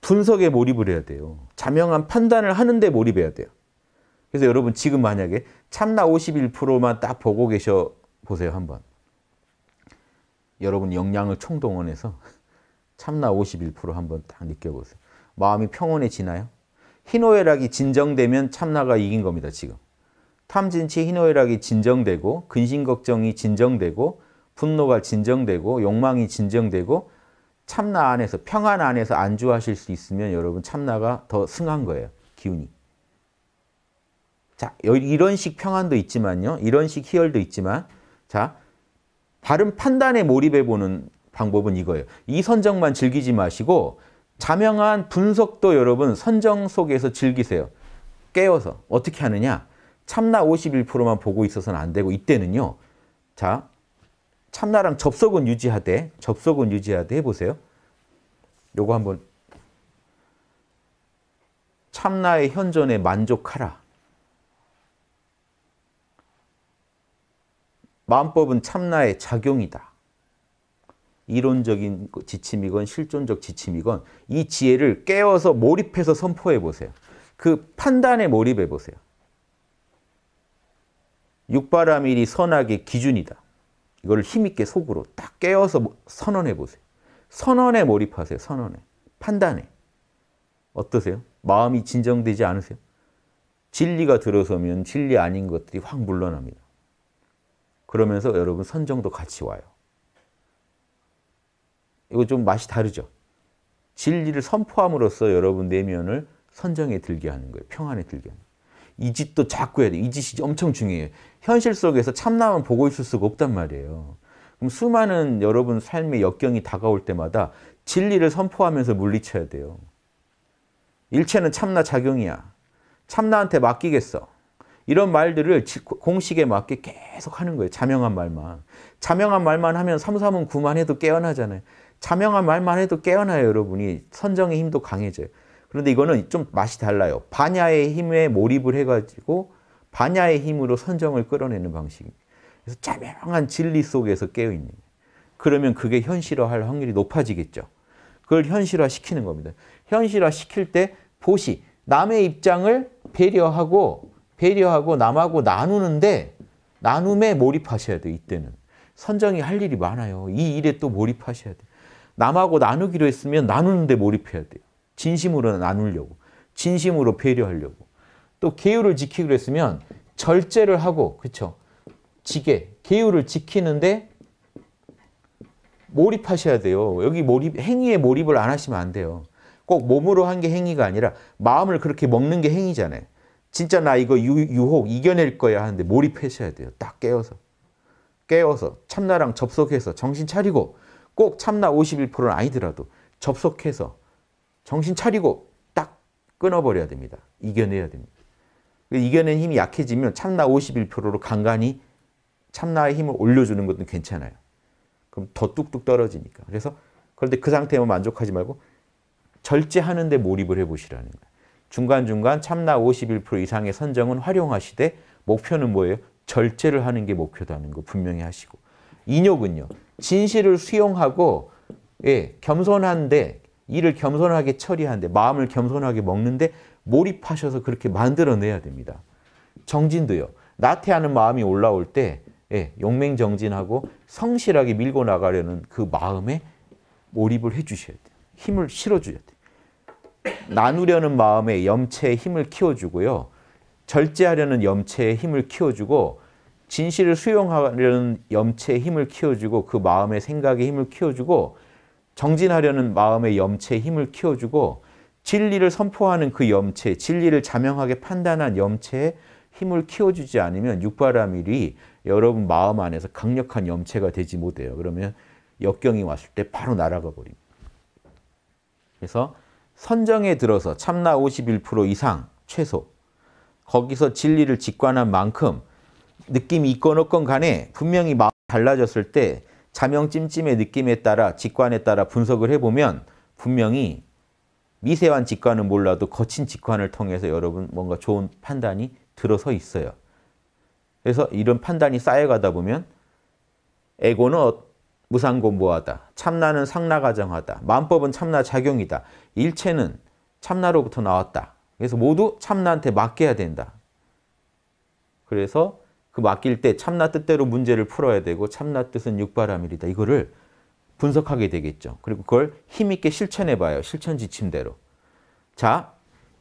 분석에 몰입을 해야 돼요. 자명한 판단을 하는데 몰입해야 돼요. 그래서 여러분 지금 만약에 참나 51%만 딱 보고 계셔 보세요 한번. 여러분 역량을 총동원해서 참나 51% 한번 딱 느껴보세요. 마음이 평온해지나요? 희노애락이 진정되면 참나가 이긴 겁니다, 지금. 탐진치 희노애락이 진정되고 근심 걱정이 진정되고 분노가 진정되고 욕망이 진정되고 참나 안에서 평안 안에서 안주하실 수 있으면 여러분 참나가 더 승한 거예요. 기운이. 자, 이런 식 평안도 있지만요. 이런 식 희열도 있지만 자, 바른 판단에 몰입해 보는 방법은 이거예요. 이 선정만 즐기지 마시고 자명한 분석도 여러분 선정 속에서 즐기세요. 깨워서 어떻게 하느냐? 참나 51%만 보고 있어서는 안 되고 이때는요. 자, 참나랑 접속은 유지하되 접속은 유지하되 해보세요. 요거 한번 참나의 현존에 만족하라. 마음법은 참나의 작용이다. 이론적인 지침이건 실존적 지침이건 이 지혜를 깨워서 몰입해서 선포해 보세요. 그 판단에 몰입해 보세요. 육바라밀이 선악의 기준이다. 이걸 힘있게 속으로 딱 깨어서 뭐, 선언해 보세요. 선언에 몰입하세요. 선언에. 판단에. 어떠세요? 마음이 진정되지 않으세요? 진리가 들어서면 진리 아닌 것들이 확 물러납니다. 그러면서 여러분 선정도 같이 와요. 이거 좀 맛이 다르죠? 진리를 선포함으로써 여러분 내면을 선정에 들게 하는 거예요. 평안에 들게 하는 거예요. 이 짓도 자꾸 해야 돼. 이 짓이 엄청 중요해요. 현실 속에서 참나만 보고 있을 수가 없단 말이에요. 그럼 수많은 여러분 삶의 역경이 다가올 때마다 진리를 선포하면서 물리쳐야 돼요. 일체는 참나 작용이야. 참나한테 맡기겠어. 이런 말들을 공식에 맞게 계속 하는 거예요. 자명한 말만. 자명한 말만 하면 삼삼은 구만 해도 깨어나잖아요. 자명한 말만 해도 깨어나요, 여러분이. 선정의 힘도 강해져요. 그런데 이거는 좀 맛이 달라요. 반야의 힘에 몰입을 해가지고 반야의 힘으로 선정을 끌어내는 방식입니다. 그래서 자명한 진리 속에서 깨어있는 그러면 그게 현실화할 확률이 높아지겠죠. 그걸 현실화시키는 겁니다. 현실화시킬 때 보시, 남의 입장을 배려하고 배려하고 남하고 나누는데 나눔에 몰입하셔야 돼요. 이때는. 선정이 할 일이 많아요. 이 일에 또 몰입하셔야 돼요. 남하고 나누기로 했으면 나누는데 몰입해야 돼요. 진심으로 나누려고 진심으로 배려하려고 또 계율을 지키기로 했으면 절제를 하고 그렇죠. 지게 계율을 지키는데 몰입하셔야 돼요. 여기 몰입 행위에 몰입을 안 하시면 안 돼요. 꼭 몸으로 한 게 행위가 아니라 마음을 그렇게 먹는 게 행위잖아요. 진짜 나 이거 유, 혹 이겨낼 거야 하는데 몰입하셔야 돼요. 딱 깨워서. 깨워서 참나랑 접속해서 정신 차리고 꼭 참나 51%는 아니더라도 접속해서 정신 차리고 딱 끊어버려야 됩니다. 이겨내야 됩니다. 그 이겨낸 힘이 약해지면 참나 51%로 간간히 참나의 힘을 올려주는 것도 괜찮아요. 그럼 더 뚝뚝 떨어지니까. 그래서 그런데 그 상태에만 만족하지 말고 절제하는 데 몰입을 해보시라는 거예요. 중간중간 참나 51% 이상의 선정은 활용하시되 목표는 뭐예요? 절제를 하는 게 목표다는 거 분명히 하시고 인욕은요. 진실을 수용하고 예, 겸손한데 일을 겸손하게 처리하는데 마음을 겸손하게 먹는데 몰입하셔서 그렇게 만들어내야 됩니다. 정진도요. 나태하는 마음이 올라올 때 예, 용맹정진하고 성실하게 밀고 나가려는 그 마음에 몰입을 해주셔야 돼요. 힘을 실어줘야 돼요. 나누려는 마음에 염체의 힘을 키워주고요. 절제하려는 염체의 힘을 키워주고 진실을 수용하려는 염체의 힘을 키워주고 그 마음의 생각의 힘을 키워주고 정진하려는 마음의 염체에 힘을 키워주고 진리를 선포하는 그 염체, 진리를 자명하게 판단한 염체에 힘을 키워주지 않으면 육바라밀이 여러분 마음 안에서 강력한 염체가 되지 못해요. 그러면 역경이 왔을 때 바로 날아가 버립니다. 그래서 선정에 들어서 참나 51% 이상 최소 거기서 진리를 직관한 만큼 느낌이 있건 없건 간에 분명히 마음 달라졌을 때 자명 찜찜의 느낌에 따라 직관에 따라 분석을 해보면 분명히 미세한 직관은 몰라도 거친 직관을 통해서 여러분 뭔가 좋은 판단이 들어서 있어요. 그래서 이런 판단이 쌓여가다 보면 에고는 어, 무상공부하다, 참나는 상나가정하다, 만법은 참나작용이다, 일체는 참나로부터 나왔다. 그래서 모두 참나한테 맡겨야 된다. 그래서 그 맡길 때 참나 뜻대로 문제를 풀어야 되고 참나 뜻은 육바람일이다. 이거를 분석하게 되겠죠. 그리고 그걸 힘있게 실천해봐요. 실천 지침대로. 자,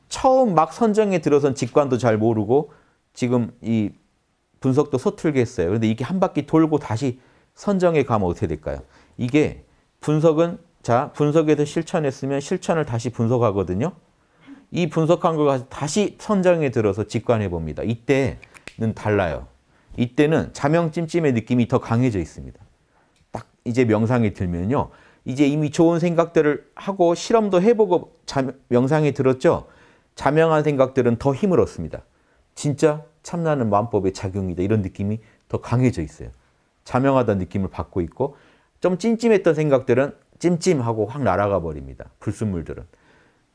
처음 막 선정에 들어선 직관도 잘 모르고 지금 이 분석도 서툴게 했어요. 그런데 이게 한 바퀴 돌고 다시 선정에 가면 어떻게 될까요? 이게 분석은 자 분석에서 실천했으면 실천을 다시 분석하거든요. 이 분석한 걸 다시 선정에 들어서 직관해 봅니다. 이때는 달라요. 이때는 자명 찜찜의 느낌이 더 강해져 있습니다. 딱 이제 명상에 들면요. 이제 이미 좋은 생각들을 하고 실험도 해보고 자명, 명상에 들었죠. 자명한 생각들은 더 힘을 얻습니다. 진짜 참나는 마법의 작용이다. 이런 느낌이 더 강해져 있어요. 자명하다는 느낌을 받고 있고 좀 찜찜했던 생각들은 찜찜하고 확 날아가 버립니다. 불순물들은.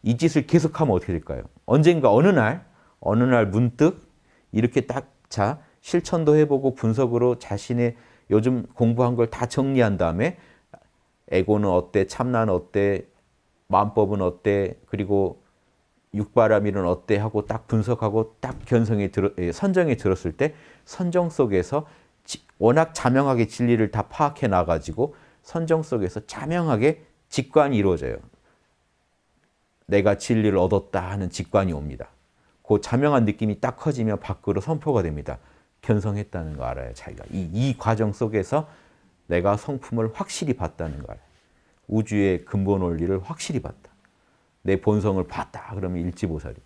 이 짓을 계속하면 어떻게 될까요? 언젠가 어느 날, 어느 날 문득 이렇게 딱 자, 실천도 해보고 분석으로 자신의 요즘 공부한 걸 다 정리한 다음에 에고는 어때, 참나는 어때, 마음법은 어때, 그리고 육바라밀은 어때 하고 딱 분석하고 딱 견성에 들어, 예, 선정에 들었을 때 선정 속에서 워낙 자명하게 진리를 다 파악해 나가지고 선정 속에서 자명하게 직관이 이루어져요. 내가 진리를 얻었다 하는 직관이 옵니다. 그 자명한 느낌이 딱 커지면 밖으로 선포가 됩니다. 견성했다는 거 알아요. 자기가 이, 이 과정 속에서 내가 성품을 확실히 봤다는 거 알아요. 우주의 근본 원리를 확실히 봤다. 내 본성을 봤다. 그러면 일지보살이.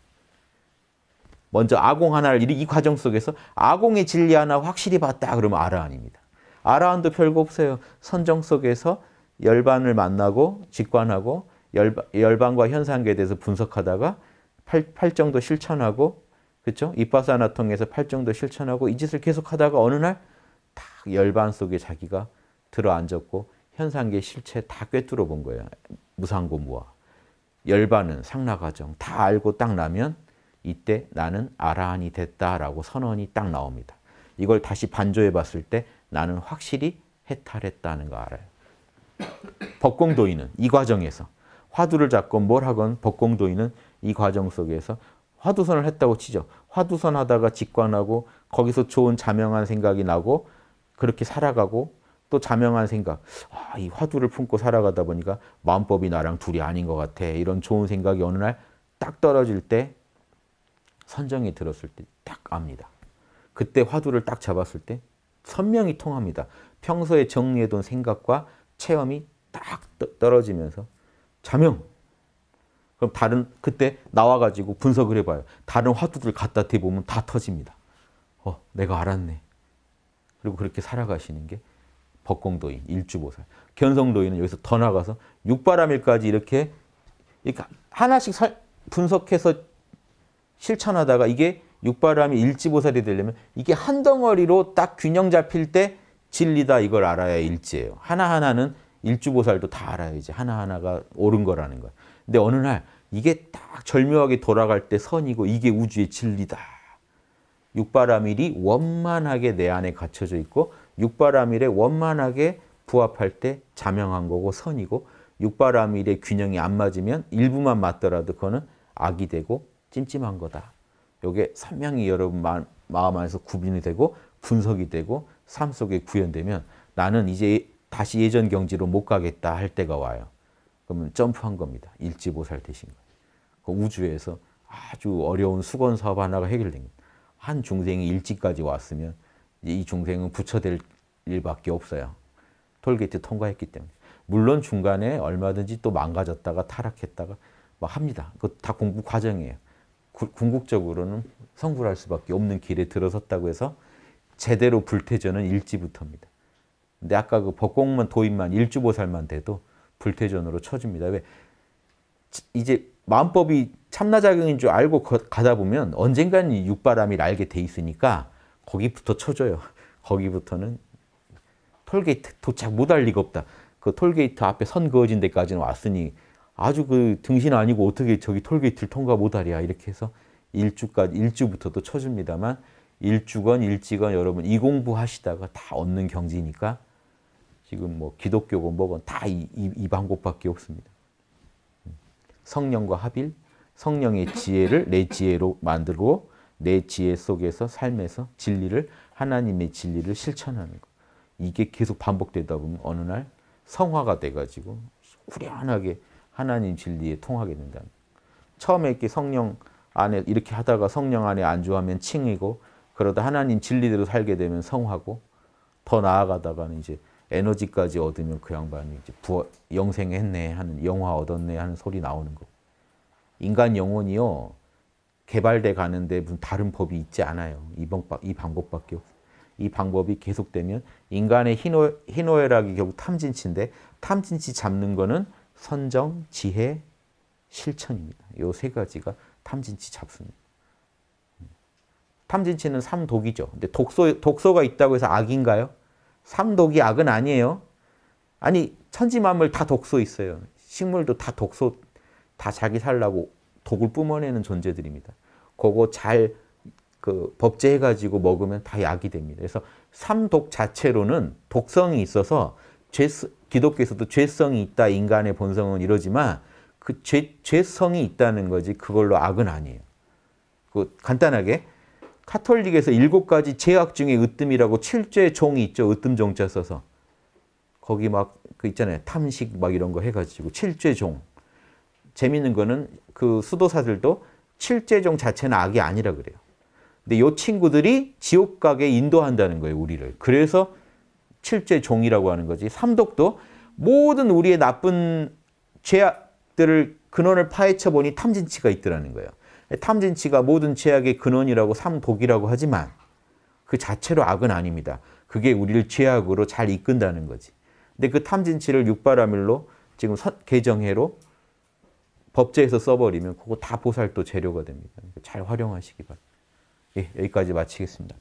먼저 아공 하나를 이 과정 속에서 아공의 진리 하나 확실히 봤다. 그러면 아라한입니다. 아라한도 별거 없어요. 선정 속에서 열반을 만나고 직관하고 열반, 열반과 현상계에 대해서 분석하다가 팔, 팔정도 실천하고 그렇죠? 입바사나통에서 팔정도 실천하고 이 짓을 계속하다가 어느 날 딱 열반 속에 자기가 들어앉았고 현상계 실체 다 꿰뚫어 본 거예요. 무상고무와 열반은 상라가정 다 알고 딱 나면 이때 나는 아라한이 됐다라고 선언이 딱 나옵니다. 이걸 다시 반조해 봤을 때 나는 확실히 해탈했다는 거 알아요. 법공도인은 이 과정에서 화두를 잡건 뭘 하건 법공도인은 이 과정 속에서 화두선을 했다고 치죠. 화두선 하다가 직관하고 거기서 좋은 자명한 생각이 나고 그렇게 살아가고 또 자명한 생각. 아, 이 화두를 품고 살아가다 보니까 마음법이 나랑 둘이 아닌 것 같아. 이런 좋은 생각이 어느 날 딱 떨어질 때 선정이 들었을 때 딱 압니다. 그때 화두를 딱 잡았을 때 선명히 통합니다. 평소에 정리해둔 생각과 체험이 딱 떨어지면서 자명, 그럼 다른 그때 나와가지고 분석을 해봐요. 다른 화두들 갖다 대보면 다 터집니다. 어, 내가 알았네. 그리고 그렇게 살아가시는 게 법공도인, 일주보살. 견성도인은 여기서 더 나가서 육바람일까지 이렇게, 이렇게 하나씩 살, 분석해서 실천하다가 이게 육바람이 일지보살이 되려면 이게 한 덩어리로 딱 균형 잡힐 때 진리다 이걸 알아야 일지예요. 하나하나는 일주보살도 다 알아야지 하나하나가 옳은 거라는 거예요. 근데 어느 날 이게 딱 절묘하게 돌아갈 때 선이고 이게 우주의 진리다. 육바라밀이 원만하게 내 안에 갇혀져 있고 육바라밀에 원만하게 부합할 때 자명한 거고 선이고 육바라밀의 균형이 안 맞으면 일부만 맞더라도 그거는 악이 되고 찜찜한 거다. 이게 선명히 여러분 마, 음 안에서 구분이 되고 분석이 되고 삶 속에 구현되면 나는 이제 다시 예전 경지로 못 가겠다 할 때가 와요. 그러면 점프한 겁니다. 일지보살 되신 거예요. 그 우주에서 아주 어려운 수건 사업 하나가 해결된 거예요. 한 중생이 일지까지 왔으면 이 중생은 부처될 일밖에 없어요. 톨게이트 통과했기 때문에. 물론 중간에 얼마든지 또 망가졌다가 타락했다가 뭐 합니다. 그 다 공부 과정이에요. 구, 궁극적으로는 성불할 수밖에 없는 길에 들어섰다고 해서 제대로 불태전은 일지부터입니다. 근데 아까 그 법공만 도입만 일주보살만 돼도 불태전으로 쳐집니다. 왜? 이제 마음법이 참나작용인 줄 알고 가다 보면 언젠가는 육바람이 날게 돼 있으니까 거기부터 쳐줘요. 거기부터는 톨게이트 도착 못 할 리가 없다. 그 톨게이트 앞에 선 그어진 데까지는 왔으니 아주 그 등신 아니고 어떻게 저기 톨게이트를 통과 못하랴 이렇게 해서 일주까지 일주부터도 쳐줍니다만 일주건 일지건 여러분 이 공부하시다가 다 얻는 경지니까 지금 뭐 기독교고 뭐건 다 이, 이, 이 방법밖에 없습니다. 음. 성령과 합일, 성령의 지혜를 내 지혜로 만들고 내 지혜 속에서 삶에서 진리를 하나님의 진리를 실천하는 거. 이게 계속 반복되다 보면 어느 날 성화가 돼가지고 후련하게 하나님 진리에 통하게 된다는 처음에 이렇게 성령 안에 이렇게 하다가 성령 안에 안주하면 칭이고 그러다 하나님 진리대로 살게 되면 성화고 더 나아가다가는 이제 에너지까지 얻으면 그 양반이 이제 부어, 영생했네 하는 영화 얻었네 하는 소리 나오는 거. 인간 영혼이요 개발돼 가는데 무슨 다른 법이 있지 않아요. 이, 방법, 이 방법밖에 없어. 이 방법이 계속되면 인간의 희노, 희노애락이 결국 탐진치인데 탐진치 잡는 거는 선정, 지혜, 실천입니다. 이 세 가지가 탐진치 잡습니다. 음. 탐진치는 삼독이죠. 근데 독소, 독소가 있다고 해서 악인가요? 삼독이 악은 아니에요. 아니 천지만물 다 독소 있어요. 식물도 다 독소 다 자기 살라고 독을 뿜어내는 존재들입니다. 그거 잘 그 법제해가지고 먹으면 다 약이 됩니다. 그래서 삼독 자체로는 독성이 있어서 죄, 기독교에서도 죄성이 있다, 인간의 본성은 이러지만 그 죄, 죄성이 있다는 거지 그걸로 악은 아니에요. 그 간단하게 카톨릭에서 일곱 가지 제약 중에 으뜸이라고 칠죄 종이 있죠. 으뜸 종자 써서. 거기 막 그 있잖아요. 탐식 막 이런 거 해가지고 칠죄 종. 재밌는 거는 그 수도사들도 칠죄 종 자체는 악이 아니라 그래요. 근데 요 친구들이 지옥 가게 인도한다는 거예요. 우리를. 그래서 칠죄 종이라고 하는 거지. 삼독도 모든 우리의 나쁜 죄악들을 근원을 파헤쳐 보니 탐진치가 있더라는 거예요. 탐진치가 모든 죄악의 근원이라고 삼독이라고 하지만 그 자체로 악은 아닙니다. 그게 우리를 죄악으로 잘 이끈다는 거지. 근데 그 탐진치를 육바라밀로 지금 개정해로 법제에서 써버리면 그거 다 보살도 재료가 됩니다. 잘 활용하시기 바랍니다. 예, 여기까지 마치겠습니다.